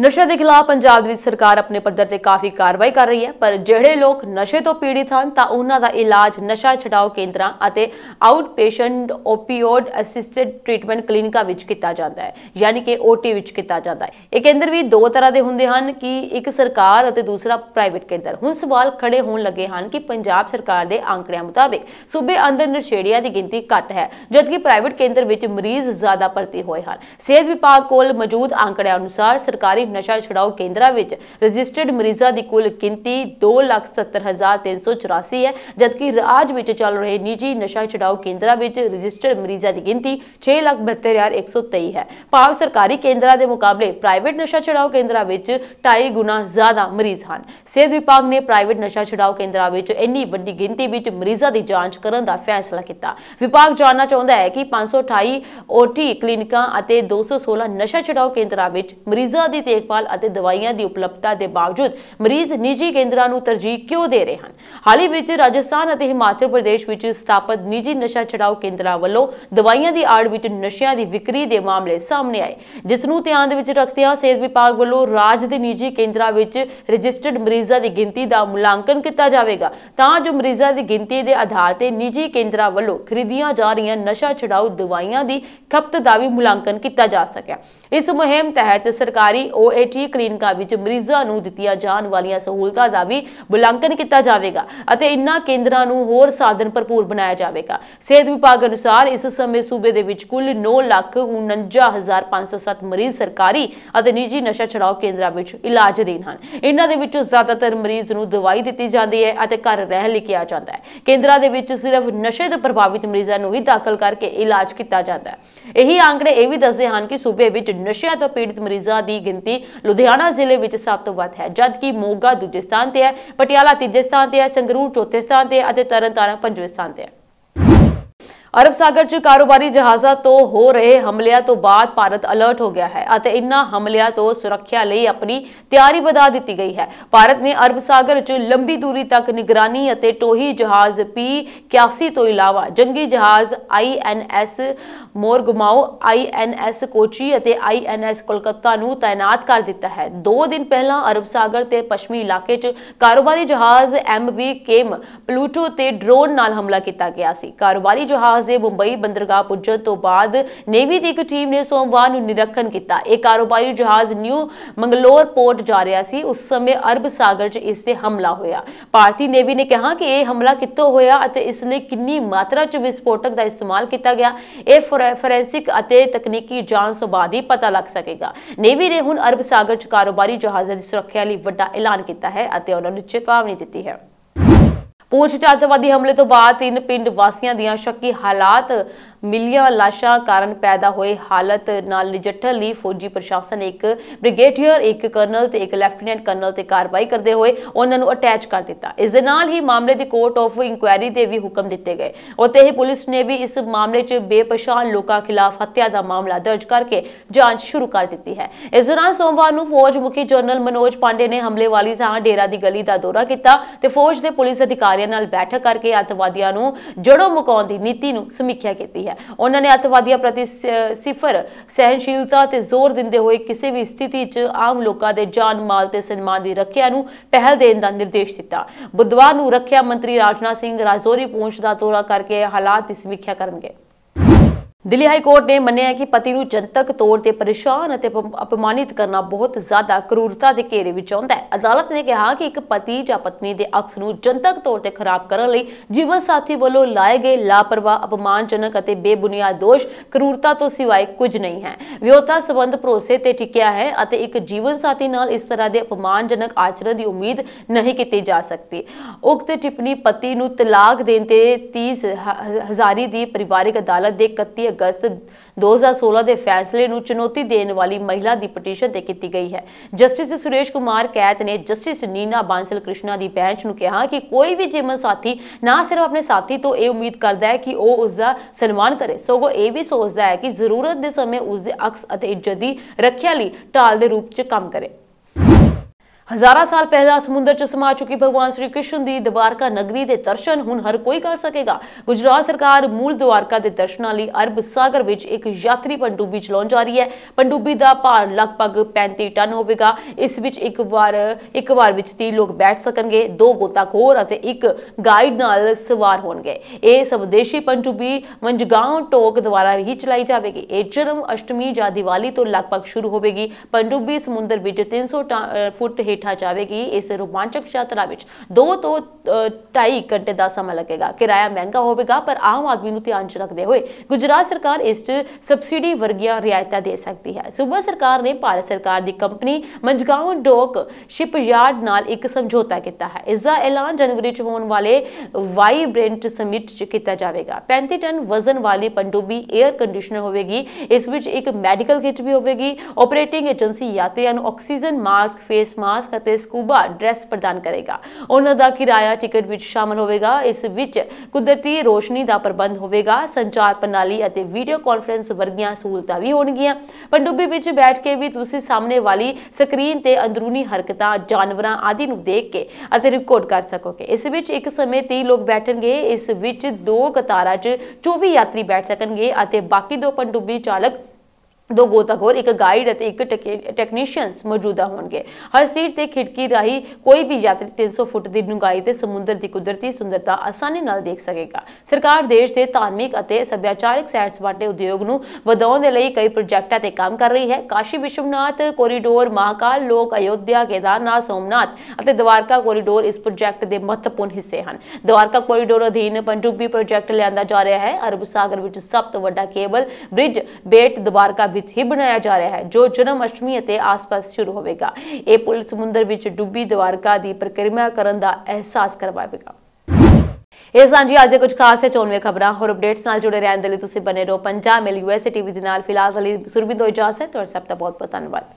ਨਸ਼ੇ ਦੇ ਖਿਲਾਫ ਪੰਜਾਬ ਦੀ ਸਰਕਾਰ ਆਪਣੇ ਪੱਧਰ ਤੇ ਕਾਫੀ ਕਾਰਵਾਈ ਕਰ ਰਹੀ ਹੈ ਪਰ ਜਿਹੜੇ ਲੋਕ ਨਸ਼ੇ ਤੋਂ ਪੀੜਿਤ ਹਨ ਤਾਂ ਉਹਨਾਂ ਦਾ ਇਲਾਜ ਨਸ਼ਾ ਛਡਾਓ ਕੇਂਦਰਾਂ ਅਤੇ ਆਊਟਪੇਸ਼ੈਂਟ ਓਪੀਓਡ ਅਸਿਸਟਡ ਟ੍ਰੀਟਮੈਂਟ ਕਲੀਨਿਕਾ ਵਿੱਚ ਕੀਤਾ ਜਾਂਦਾ ਹੈ ਯਾਨੀ ਕਿ ਓਟੀ ਵਿੱਚ ਕੀਤਾ ਜਾਂਦਾ ਹੈ ਇਹ ਕੇਂਦਰ ਵੀ ਦੋ ਤਰ੍ਹਾਂ ਦੇ ਹੁੰਦੇ ਹਨ ਕਿ ਇੱਕ ਸਰਕਾਰ ਅਤੇ ਦੂਸਰਾ ਪ੍ਰਾਈਵੇਟ ਕੇਂਦਰ ਹੁਣ ਸਵਾਲ ਖੜੇ ਹੋਣ ਲੱਗੇ ਹਨ ਕਿ ਪੰਜਾਬ ਸਰਕਾਰ ਦੇ ਅੰਕੜਿਆਂ ਮੁਤਾਬਕ ਸੂਬੇ ਅੰਦਰ ਨਸ਼ੇੜੀਆਂ ਦੀ ਗਿਣਤੀ ਘੱਟ ਹੈ ਜਦਕਿ ਪ੍ਰਾਈਵੇਟ ਕੇਂਦਰ ਵਿੱਚ ਮਰੀਜ਼ ਜ਼ਿਆਦਾ ਭਰਤੀ ਹੋਏ ਹਨ ਸਿਹਤ ਵਿਭਾਗ ਕੋਲ ਮੌਜੂਦ ਅੰਕੜਿਆਂ ਅਨੁਸਾਰ ਸਰਕਾਰੀ ਸਰਕਾਰੀ ਨਸ਼ਾ ਛਡਾਓ ਕੇਂਦਰਾਂ ਵਿੱਚ ਰਜਿਸਟਰਡ ਮਰੀਜ਼ਾਂ ਦੀ ਕੁੱਲ ਗਿਣਤੀ 270384 ਹੈ ਜਦਕਿ ਰਾਜ ਵਿੱਚ ਚੱਲ ਰਹੇ ਨਿੱਜੀ ਨਸ਼ਾ ਛਡਾਓ ਕੇਂਦਰਾਂ ਵਿੱਚ ਰਜਿਸਟਰਡ ਮਰੀਜ਼ਾਂ ਦੀ ਗਿਣਤੀ 672123 ਹੈ ਭਾਵ ਸਰਕਾਰੀ ਕੇਂਦਰਾਂ ਦੇ ਮੁਕਾਬਲੇ ਪ੍ਰਾਈਵੇਟ ਨਸ਼ਾ ਛਡਾਓ ਕੇਂਦਰਾਂ ਵਿੱਚ 2.5 ਗੁਣਾ ਜ਼ਿਆਦਾ ਮਰੀਜ਼ ਹਨ ਸਿਹਤ ਵਿਭਾਗ ਨੇ ਪ੍ਰਾਈਵੇਟ ਨਸ਼ਾ ਛਡਾਓ ਕੇਂਦਰਾਂ ਵਿੱਚ ਇੰਨੀ ਵੱਡੀ ਗਿਣਤੀ ਵਿੱਚ ਮਰੀਜ਼ਾਂ ਦੀ ਜਾਂਚ ਕਰਨ ਦਾ ਫੈਸਲਾ ਕੀਤਾ ਵਿਭਾਗ ਜਾਣਨਾ ਚਾਹੁੰਦਾ ਹੈ ਕਿ 528 ਓਟੀ ਕਲੀਨਿਕਾਂ ਅਤੇ 216 ਨਸ਼ਾ ਛਡਾਓ ਕੇਂਦਰਾਂ ਵਿੱਚ ਮਰੀਜ਼ਾਂ ਦੀ ਦੇਖਭਾਲ ਅਤੇ ਦਵਾਈਆਂ ਦੀ ਉਪਲਬਧਤਾ ਦੇ ਬਾਵਜੂਦ ਮਰੀਜ਼ ਨਿੱਜੀ ਕੇਂਦਰਾਂ ਨੂੰ ਤਰਜੀਹ ਕਿਉਂ ਦੇ ਰਹੇ ਹਨ ਹਾਲ ਹੀ ਵਿੱਚ ਰਾਜਸਥਾਨ ਅਤੇ ਹਿਮਾਚਲ ਪ੍ਰਦੇਸ਼ ਵਿੱਚ ਸਥਾਪਿਤ ਨਿੱਜੀ ਨਸ਼ਾ ਛਡਾਓ ਕੇਂਦਰਾਂ ਵੱਲੋਂ ਦਵਾਈਆਂ ਦੀ ਆੜ ਵਿੱਚ ਨਸ਼ਿਆਂ ਦੀ ਵਿਕਰੀ ਦੇ ਮਾਮਲੇ ਸਾਹਮਣੇ ਆਏ ਜਿਸ ਨੂੰ ਧਿਆਨ ਦੇ ਵਿੱਚ ਰੱਖਦਿਆਂ ਸਿਹਤ ਵਿਭਾਗ ਵੱਲੋਂ ਰਾਜ ਦੇ ਨਿੱਜੀ ਕੇਂਦਰਾਂ ਵਿੱਚ ਰਜਿਸਟਰਡ ਮਰੀਜ਼ਾਂ ਦੀ ਗਿਣਤੀ ਦਾ ਮੁਲਾਂਕਣ ਕੀਤਾ ਜਾਵੇਗਾ ਤਾਂ ਜੋ ਮਰੀਜ਼ਾਂ ਦੀ ਗਿਣਤੀ ਦੇ ਆਧਾਰ ਤੇ ਨਿੱਜੀ ਕੇਂਦਰਾਂ ਵੱਲੋਂ ਖਰੀਦੀਆਂ ਜਾ ਰਹੀਆਂ ਨਸ਼ਾ ਛਡਾਓ ਦਵਾਈਆਂ ਦੀ ਖਪਤ ਦਾ ਵੀ ਮੁਲਾਂਕਣ ਕੀਤਾ ਜਾ ਸਕਿਆ ਇਸ ਮੁਹਿੰਮ ਤਹਿਤ ਸਰਕਾਰੀ ਓਏਟੀ ਕਲੀਨਿਕਾਂ ਵਿੱਚ ਮਰੀਜ਼ਾਂ ਨੂੰ ਦਿੱਤੀਆਂ ਜਾਣ ਵਾਲੀਆਂ ਸਹੂਲਤਾਂ ਦਾ ਵੀ ਬੁਲੰਕਨ ਕੀਤਾ ਜਾਵੇਗਾ ਅਤੇ ਇਨ੍ਹਾਂ ਕੇਂਦਰਾਂ ਨੂੰ ਹੋਰ ਸਾਧਨ ਭਰਪੂਰ ਬਣਾਇਆ ਜਾਵੇਗਾ ਸਿਹਤ ਵਿਭਾਗ ਅਨੁਸਾਰ ਇਸ ਸਮੇਂ ਸੂਬੇ ਦੇ ਵਿੱਚ ਕੁੱਲ 9 ਲੱਖ 49507 ਮਰੀਜ਼ ਸਰਕਾਰੀ ਅਤੇ ਨਿੱਜੀ ਨਸ਼ਾ ਛੁਡਾਓ ਕੇਂਦਰਾਂ ਵਿੱਚ ਇਲਾਜ ਦੇ ਹਨ ਇਨ੍ਹਾਂ ਦੇ ਵਿੱਚੋਂ ਜ਼ਿਆਦਾਤਰ ਮਰੀਜ਼ ਨੂੰ ਦਵਾਈ ਦਿੱਤੀ ਜਾਂਦੀ ਹੈ ਅਤੇ ਘਰ ਰਹਿਣ ਲਈ ਕਿਹਾ ਜਾਂਦਾ ਹੈ ਕੇਂਦਰਾਂ ਦੇ ਵਿੱਚ ਸਿਰਫ ਨਸ਼ੇ ਤੋਂ ਪ੍ਰਭਾਵਿਤ ਮਰੀਜ਼ਾਂ ਨੂੰ ਹੀ ਦਾਖਲ ਕਰਕੇ ਇਲਾਜ ਕੀਤਾ ਜਾਂਦਾ ਹੈ ਇਹੀ ਆંકੜੇ ਇਹ ਵੀ ਦੱਸਦੇ ਹਨ ਕਿ ਸੂਬੇ ਵਿੱਚ ਨਸ਼ਿਆਂ ਤੋਂ ਪੀੜਿਤ ਮਰੀਜ਼ਾਂ ਦੀ ਗਿਣਤੀ ਵੀ ਲੁਧਿਆਣਾ ਜ਼ਿਲ੍ਹੇ ਵਿੱਚ ਸਭ ਤੋਂ ਵੱਧ ਹੈ ਜਦਕਿ ਮੋਗਾ ਦੂਜੇ ਸਥਾਨ ਤੇ ਹੈ ਪਟਿਆਲਾ ਤੀਜੇ ਸਥਾਨ ਤੇ ਹੈ ਸੰਗਰੂਰ ਚੌਥੇ ਸਥਾਨ ਤੇ ਅਤੇ ਤਰਨਤਾਰਨ ਪੰਜਵੇਂ ਸਥਾਨ ਤੇ ਹੈ ਅਰਬ ਸਾਗਰ 'ਚ ਕਾਰੋਬਾਰੀ ਜਹਾਜ਼ਾਂ ਤੋਂ ਹੋ ਰਹੇ ਹਮਲਿਆਂ ਤੋਂ ਬਾਅਦ ਭਾਰਤ ਅਲਰਟ ਹੋ ਗਿਆ ਹੈ ਅਤੇ ਇਨ੍ਹਾਂ ਹਮਲਿਆਂ ਤੋਂ ਸੁਰੱਖਿਆ ਲਈ ਆਪਣੀ ਤਿਆਰੀ ਵਧਾ ਦਿੱਤੀ ਗਈ ਹੈ ਭਾਰਤ ਨੇ ਅਰਬ ਸਾਗਰ 'ਚ ਲੰਬੀ ਦੂਰੀ ਤੱਕ ਨਿਗਰਾਨੀ ਅਤੇ ਟੋਹੀ ਜਹਾਜ਼ P81 ਤੋਂ ਇਲਾਵਾ ਜੰਗੀ ਜਹਾਜ਼ INS ਮੋਰਗਮਾਉ INS ਕੋਚੀ ਅਤੇ INS ਕੋਲਕਾਤਾ ਨੂੰ ਤਾਇਨਾਤ ਕਰ ਦਿੱਤਾ ਹੈ 2 ਦਿਨ ਪਹਿਲਾਂ ਅਰਬ ਸਾਗਰ ਤੇ ਪੱਛਮੀ ਇਲਾਕੇ 'ਚ ਕਾਰੋਬਾਰੀ ਜਹਾਜ਼ MV ਕੇਮ ਪਲੂਟੋ ਤੇ ਡਰੋਨ ਨਾਲ ਹਮਲਾ ਕੀਤਾ ਗਿਆ ਸੀ ਕਾਰੋਬਾਰੀ ਜਹਾਜ਼ ਜਹਾਜ਼ ਮੁੰਬਈ ਬੰਦਰਗਾਹ ਪੁੱਜਣ ਤੋਂ ਬਾਅਦ ਨੇਵੀ ਦੀ ਇੱਕ ਟੀਮ ਨੇ ਸੋਮਵਾਰ ਨੂੰ ਨਿਰੀਖਣ ਕੀਤਾ ਇਹ ਕਾਰੋਬਾਰੀ ਜਹਾਜ਼ ਨਿਊ ਮੰਗਲੌਰ ਪੋਰਟ ਜਾ ਰਿਹਾ ਸੀ ਉਸ ਸਮੇਂ ਅਰਬ ਸਾਗਰ 'ਚ ਇਸ ਤੇ ਹਮਲਾ ਹੋਇਆ ਭਾਰਤੀ ਨੇਵੀ ਨੇ ਕਿਹਾ ਕਿ ਇਹ ਹਮਲਾ ਕਿੱਥੋਂ ਹੋਇਆ ਅਤੇ ਇਸ ਲਈ ਕਿੰਨੀ ਮਾਤਰਾ 'ਚ ਵਿਸਫੋਟਕ ਦਾ ਇਸਤੇਮਾਲ ਕੀਤਾ ਗਿਆ ਇਹ ਫੋਰੈਂਸਿਕ ਅਤੇ ਤਕਨੀਕੀ ਜਾਂਚ ਤੋਂ ਬਾਅਦ ਹੀ ਪਤਾ ਲੱਗ ਸਕੇਗਾ ਨੇਵੀ ਨੇ ਹੁਣ ਅਰਬ ਸਾਗਰ 'ਚ ਕਾਰੋਬਾਰੀ ਜਹਾਜ਼ਾਂ ਦੀ ਸੁਰੱਖਿਆ ਲਈ ਵੱਡਾ ਐਲਾਨ ਕੀਤਾ ਹੈ ਅਤੇ ਉਹਨਾਂ ਨੂੰ ਚੇਤਾਵਨੀ ਦਿੱਤੀ ਹੈ ਪੂਛ ਚਾਚਵਾਦੀ ਹਮਲੇ ਤੋਂ ਬਾਅਦ ਤਿੰਨ ਪਿੰਡ ਵਾਸੀਆਂ ਦੀਆਂ ਸ਼ੱਕੀ ਹਾਲਾਤ ਮਿਲੀਆਂ ਲਾਸ਼ਾਂ ਕਾਰਨ ਪੈਦਾ ਹੋਏ ਹਾਲਤ ਨਾਲ ਨਜਿੱਠਣ ਲਈ ਫੌਜੀ ਪ੍ਰਸ਼ਾਸਨ ਇੱਕ ਬ੍ਰਿਗੇਡੀਅਰ ਇੱਕ ਕਰਨਲ ਤੇ ਇੱਕ ਲੈਫਟੀਨੈਂਟ ਕਰਨਲ ਤੇ ਕਾਰਵਾਈ ਕਰਦੇ ਹੋਏ ਉਹਨਾਂ ਨੂੰ ਅਟੈਚ ਕਰ ਦਿੱਤਾ ਇਸ ਦੇ ਨਾਲ ਹੀ ਮਾਮਲੇ ਦੀ ਕੋਰਟ ਆਫ ਇਨਕੁਆਇਰੀ ਦੇ ਵੀ ਹੁਕਮ ਦਿੱਤੇ ਗਏ ਉੱਤੇ ਹੀ ਪੁਲਿਸ ਨੇ ਵੀ ਇਸ ਮਾਮਲੇ 'ਚ ਬੇਪਛਾਣ ਲੋਕਾਂ ਖਿਲਾਫ ਹੱਤਿਆ ਦਾ ਮਾਮਲਾ ਦਰਜ ਕਰਕੇ ਜਾਂਚ ਸ਼ੁਰੂ ਕਰ ਦਿੱਤੀ ਹੈ ਇਸ ਦੌਰਾਨ ਸੋਮਵਾਰ ਨੂੰ ਫੌਜ ਮੁਖੀ ਜਨਰਲ ਮਨੋਜ ਪਾਂਡੇ ਨੇ ਹਮਲੇ ਵਾਲੀ ਥਾਂ ਡੇਰਾ ਦੀ ਗਲੀ ਦਾ ਦੌਰਾ ਕੀਤਾ ਤੇ ਫੌਜ ਦੇ ਪੁਲਿਸ ਅਧਿਕਾਰੀ ਅਧਿਕਾਰੀਆਂ ਨਾਲ ਬੈਠਕ ਕਰਕੇ ਅੱਤਵਾਦੀਆਂ ਨੂੰ ਜੜੋਂ ਮੁਕਾਉਣ ਦੀ ਨੀਤੀ ਨੂੰ ਸਮੀਖਿਆ ਕੀਤੀ ਹੈ ਉਹਨਾਂ ਨੇ ਅੱਤਵਾਦੀਆਂ ਪ੍ਰਤੀ ਸਿਫਰ ਸਹਿਨਸ਼ੀਲਤਾ ਤੇ ਜ਼ੋਰ ਦਿੰਦੇ ਹੋਏ ਕਿਸੇ ਵੀ ਸਥਿਤੀ 'ਚ ਆਮ ਲੋਕਾਂ ਦੇ ਜਾਨ ਮਾਲ ਤੇ ਸਨਮਾਨ ਦੀ ਰੱਖਿਆ ਨੂੰ ਪਹਿਲ ਦੇਣ ਦਾ ਨਿਰਦੇਸ਼ ਦਿੱਤਾ ਬੁੱਧਵਾਰ ਨੂੰ ਰੱਖਿਆ ਮੰਤਰੀ ਰਾਜਨਾਥ ਸਿੰਘ ਰਾਜੌਰੀ ਪਹੁੰਚ ਦਾ ਤੋਰਾ ਕਰਕੇ ਹਾਲਾਤ ਦੀ ਸਮੀਖਿਆ ਕਰਨਗੇ ਦਿੱਲੀ ਹਾਈ ਕੋਰਟ ਨੇ ਮੰਨਿਆ ਕਿ ਪਤੀ ਨੂੰ ਜਨਤਕ ਤੌਰ ਤੇ ਪਰੇਸ਼ਾਨ ਅਤੇ ਅਪਮਾਨਿਤ ਕਰਨਾ ਬਹੁਤ ਜ਼ਿਆਦਾ ਕਰੂਰਤਾ ਦੇ ਘੇਰੇ ਵਿੱਚ ਆਉਂਦਾ ਹੈ ਅਦਾਲਤ ਨੇ ਕਿਹਾ ਕਿ ਇੱਕ ਪਤੀ ਜਾਂ ਪਤਨੀ ਦੇ ਅਕਸ ਨੂੰ ਜਨਤਕ ਤੌਰ ਤੇ ਖਰਾਬ ਕਰਨ ਲਈ ਜੀਵਨ ਸਾਥੀ ਵੱਲੋਂ ਲਾਏ ਗਏ ਲਾਪਰਵਾਹ ਅਪਮਾਨਜਨਕ ਅਤੇ ਬੇਬੁਨਿਆਦ ਦੋਸ਼ ਕਰੂਰਤਾ ਤੋਂ ਸਿਵਾਏ ਕੁਝ ਨਹੀਂ ਹੈ ਵਿਯੋਤਾ ਸਬੰਧ ਭਰੋਸੇ ਤੇ ਟਿਕਿਆ ਹੈ ਅਤੇ ਇੱਕ ਜੀਵਨ ਸਾਥੀ ਨਾਲ ਇਸ ਤਰ੍ਹਾਂ ਦੇ ਅਪਮਾਨਜਨਕ ਆਚਰਣ ਦੀ ਉਮੀਦ ਨਹੀਂ ਕੀਤੀ ਜਾ ਸਕਦੀ ਉਕਤ ਟਿੱਪਣੀ ਪਤੀ ਨੂੰ ਤਲਾਕ ਦੇਣ ਤੇ 30 ਹਜ਼ਾਰੀ ਦੀ ਪਰਿਵਾਰਿਕ ਅਦਾਲਤ ਦੇ 31 ਅਗਸਤ 2016 ਦੇ ਫੈਸਲੇ ਨੂੰ ਚੁਣੌਤੀ ਦੇਣ ਵਾਲੀ ਮਹਿਲਾ ਦੀ ਪਟੀਸ਼ਨ ਤੇ ਕੀਤੀ ਗਈ ਹੈ ਜਸਟਿਸ ਸੁਰੇਸ਼ ਕੁਮਾਰ ਕੈਤ ਨੇ ਜਸਟਿਸ ਨੀਨਾ ਬਾਂਸਲ ਕ੍ਰਿਸ਼ਨਾ ਦੀ ਬੈਂਚ ਨੂੰ ਕਿਹਾ ਕਿ ਕੋਈ ਵੀ ਜੀਵਨ ਸਾਥੀ ਨਾ ਸਿਰਫ ਆਪਣੇ ਸਾਥੀ ਤੋਂ ਇਹ ਉਮੀਦ ਕਰਦਾ ਹੈ ਕਿ ਉਹ ਉਸ ਦਾ ਸਨਮਾਨ ਕਰੇ ਸਗੋਂ ਇਹ ਵੀ ਸੋਚਦਾ ਹੈ ਕਿ ਜ਼ਰੂਰਤ ਦੇ ਸਮੇਂ ਉਸ ਦੇ ਅਕਸ ਅਤੇ ਇੱਜ਼ਤ ਦੀ ਰੱਖਿਆ ਲਈ ਢਾਲ ਦੇ ਰੂਪ 'ਚ ਕੰਮ ਕਰੇ ਹਜ਼ਾਰਾਂ ਸਾਲ ਪਹਿਲਾਂ ਸਮੁੰਦਰ 'ਚ ਸਮਾ ਚੁੱਕੀ ਭਗਵਾਨ ਸ੍ਰੀ ਕ੍ਰਿਸ਼ਨ ਦੀ ਦਵਾਰਕਾ ਨਗਰੀ ਦੇ ਦਰਸ਼ਨ ਹੁਣ ਹਰ ਕੋਈ ਕਰ ਸਕੇਗਾ ਗੁਜਰਾਤ ਸਰਕਾਰ ਮੂਲ ਦਵਾਰਕਾ ਦੇ ਦਰਸ਼ਨਾਂ ਲਈ ਅਰਬ ਸਾਗਰ ਵਿੱਚ ਇੱਕ ਯਾਤਰੀ ਪੰਡੂਬੀ ਚਲਾਉਣ ਜਾ ਰਹੀ ਹੈ ਪੰਡੂਬੀ ਦਾ ਭਾਰ ਲਗਭਗ 35 ਟਨ ਹੋਵੇਗਾ ਇਸ ਵਿੱਚ ਇੱਕ ਵਾਰ ਇੱਕ ਵਾਰ ਵਿੱਚ 30 ਲੋਕ ਬੈਠ ਸਕਣਗੇ ਦੋ ਗੋਤਾਖੋਰ ਅਤੇ ਇੱਕ ਗਾਈਡ ਨਾਲ ਸਵਾਰ ਹੋਣਗੇ ਇਹ ਸਵਦੇਸ਼ੀ ਪੰਡੂਬੀ ਮੰਜਗਾਉਂ ਟੋਕ ਦੁਆਰਾ ਹੀ ਚਲਾਈ ਜਾਵੇਗੀ ਇਹ ਜਨਮ ਅਸ਼ਟਮੀ ਜਾਂ ਦੀਵਾਲੀ ਤੋਂ ਲਗਭਗ ਸ਼ੁਰੂ ਹੋਵੇਗੀ ਪੰਡੂਬੀ ਸਮੁੰਦਰ ਵਿੱਚ 300 ਫੁੱਟ ਹੇਠਾਂ ਜਾਵੇਗੀ ਇਸ ਰੋਮਾਂਚਕ ਯਾਤਰਾ ਵਿੱਚ 2 ਤੋਂ 2.5 ਘੰਟੇ ਦਾ ਸਮਾਂ ਲੱਗੇਗਾ ਕਿਰਾਇਆ ਮਹਿੰਗਾ ਹੋਵੇਗਾ ਪਰ ਆਮ ਆਦਮੀ ਨੂੰ ਧਿਆਨ 'ਚ ਰੱਖਦੇ ਹੋਏ ਗੁਜਰਾਤ ਸਰਕਾਰ ਇਸ 'ਚ ਸਬਸਿਡੀ ਵਰਗੀਆਂ ਰਿਆਇਤਾਂ ਦੇ ਸਕਦੀ ਹੈ ਸੂਬਾ ਸਰਕਾਰ ਨੇ ਭਾਰਤ ਸਰਕਾਰ ਦੀ ਕੰਪਨੀ ਮੰਜਗਾਉਂ ਡੋਕ ਸ਼ਿਪਯਾਰਡ ਨਾਲ ਇੱਕ ਸਮਝੌਤਾ ਕੀਤਾ ਹੈ ਇਸ ਦਾ ਐਲਾਨ ਜਨਵਰੀ 'ਚ ਹੋਣ ਵਾਲੇ ਵਾਈਬ੍ਰੈਂਟ ਸਮਿਟ 'ਚ ਕੀਤਾ ਜਾਵੇਗਾ 35 ਟਨ ਵਜ਼ਨ ਵਾਲੀ ਪੰਡੂਬੀ 에ਅਰ ਕੰਡੀਸ਼ਨਰ ਹੋਵੇਗੀ ਇਸ ਵਿੱਚ ਇੱਕ ਮੈਡੀਕਲ ਕਿਟ ਵੀ ਹੋਵੇਗੀ ਆਪਰੇਟਿੰਗ ਏਜੰਸੀ ਯਾਤਰੀਆਂ ਨੂੰ oxygen mask face mask mask ਅਤੇ ਸਕੂਬਾ ਡਰੈਸ ਪ੍ਰਦਾਨ ਕਰੇਗਾ ਉਹਨਾਂ ਦਾ ਕਿਰਾਇਆ ਟਿਕਟ ਵਿੱਚ ਸ਼ਾਮਲ ਹੋਵੇਗਾ ਇਸ ਵਿੱਚ ਕੁਦਰਤੀ ਰੋਸ਼ਨੀ ਦਾ ਪ੍ਰਬੰਧ ਹੋਵੇਗਾ ਸੰਚਾਰ ਪ੍ਰਣਾਲੀ ਅਤੇ ਵੀਡੀਓ ਕਾਨਫਰੰਸ ਵਰਗੀਆਂ ਸਹੂਲਤਾਂ ਵੀ ਹੋਣਗੀਆਂ ਪੰਡੂਬੀ ਵਿੱਚ ਬੈਠ ਕੇ ਵੀ ਤੁਸੀਂ ਸਾਹਮਣੇ ਵਾਲੀ ਸਕਰੀਨ ਤੇ ਅੰਦਰੂਨੀ ਹਰਕਤਾਂ ਜਾਨਵਰਾਂ ਆਦਿ ਨੂੰ ਦੇਖ ਕੇ ਅਤੇ ਰਿਕਾਰਡ ਕਰ ਸਕੋਗੇ ਇਸ ਵਿੱਚ ਇੱਕ ਸਮੇਂ 30 ਲੋਕ ਬੈਠਣਗੇ ਇਸ ਵਿੱਚ ਦੋ ਕਤਾਰਾਂ 'ਚ 24 ਯਾਤਰੀ ਬੈਠ ਸਕਣਗੇ ਅਤੇ ਬਾਕੀ ਦੋ ਪੰਡੂਬੀ ਚਾਲਕ ਦੋ ਗੋਤਾਖੋਰ ਇੱਕ ਗਾਈਡ ਅਤੇ ਇੱਕ ਟੈਕਨੀਸ਼ੀਅਨਸ ਮੌਜੂਦਾ ਹੋਣਗੇ ਹਰ ਸੀਟ ਤੇ ਖਿੜਕੀ ਰਾਹੀਂ ਕੋਈ ਵੀ ਯਾਤਰੀ 300 ਫੁੱਟ ਦੀ ਡੂੰਘਾਈ ਤੇ ਸਮੁੰਦਰ ਦੀ ਕੁਦਰਤੀ ਸੁੰਦਰਤਾ ਆਸਾਨੀ ਨਾਲ ਦੇਖ ਸਕੇਗਾ ਸਰਕਾਰ ਦੇਸ਼ ਦੇ ਧਾਰਮਿਕ ਅਤੇ ਸੱਭਿਆਚਾਰਕ ਸੈਟਸ ਵਾਟੇ ਉਦਯੋਗ ਨੂੰ ਵਧਾਉਣ ਦੇ ਲਈ ਕਈ ਪ੍ਰੋਜੈਕਟਾਂ ਤੇ ਕੰਮ ਕਰ ਰਹੀ ਹੈ ਕਾਸ਼ੀ ਵਿਸ਼ਵਨਾਥ ਕੋਰੀਡੋਰ ਮਹਾਕਾਲ ਲੋਕ ਅਯੋਧਿਆ ਕੇਦਾਰਨਾਥ ਸੋਮਨਾਥ ਅਤੇ ਦਵਾਰਕਾ ਕੋਰੀਡੋਰ ਇਸ ਪ੍ਰੋਜੈਕਟ ਦੇ ਮਹੱਤਵਪੂਰਨ ਹਿੱਸੇ ਹਨ ਦਵਾਰਕਾ ਕੋਰੀਡੋਰ ਅਧੀਨ ਪੰਡੂਬੀ ਪ੍ਰੋਜੈਕਟ ਲਿਆਂਦਾ ਜਾ ਰਿਹਾ ਹੈ ਅਰਬ ਸਾਗਰ ਵਿੱਚ ਸਭ ਤੋਂ ਵੱਡਾ ਕੇਬਲ ਬ੍ਰਿਜ ਬੇਟ ਦਵਾਰਕਾ ਵਿੱਚ ਹੀ ਬਣਾਇਆ ਜਾ ਰਿਹਾ ਹੈ ਜੋ ਜਨਮ ਅਸ਼ਟਮੀ ਅਤੇ ਆਸ-ਪਾਸ ਸ਼ੁਰੂ ਹੋਵੇਗਾ ਇਹ ਪੁਲ ਸਮੁੰਦਰ ਵਿੱਚ ਡੁੱਬੀ ਦਵਾਰਕਾ ਦੀ ਪ੍ਰਕਿਰਮਾ ਕਰਨ ਦਾ ਅਹਿਸਾਸ ਕਰਵਾਵੇਗਾ ਇਸ ਸਾਂਝੀ ਅੱਜ ਕੁਝ ਖਾਸ ਹੈ ਚੋਣਵੇਂ ਖਬਰਾਂ ਹੋਰ ਅਪਡੇਟਸ ਨਾਲ ਜੁੜੇ ਰਹਿਣ ਦੇ ਲਈ ਤੁਸੀਂ ਬਨੇ ਰਹੋ ਪੰਜਾਬ ਮਿਲ ਯੂਐਸਏ ਟੀਵੀ ਦੇ ਨਾਲ ਫਿਲਹਾਲ ਲਈ ਸੁਰਬਿੰਦੋ ਇਜਾਜ਼ਤ ਤੁਹਾਡਾ ਸਭ ਦਾ ਬਹੁਤ ਬਹੁਤ ਧੰਨਵਾਦ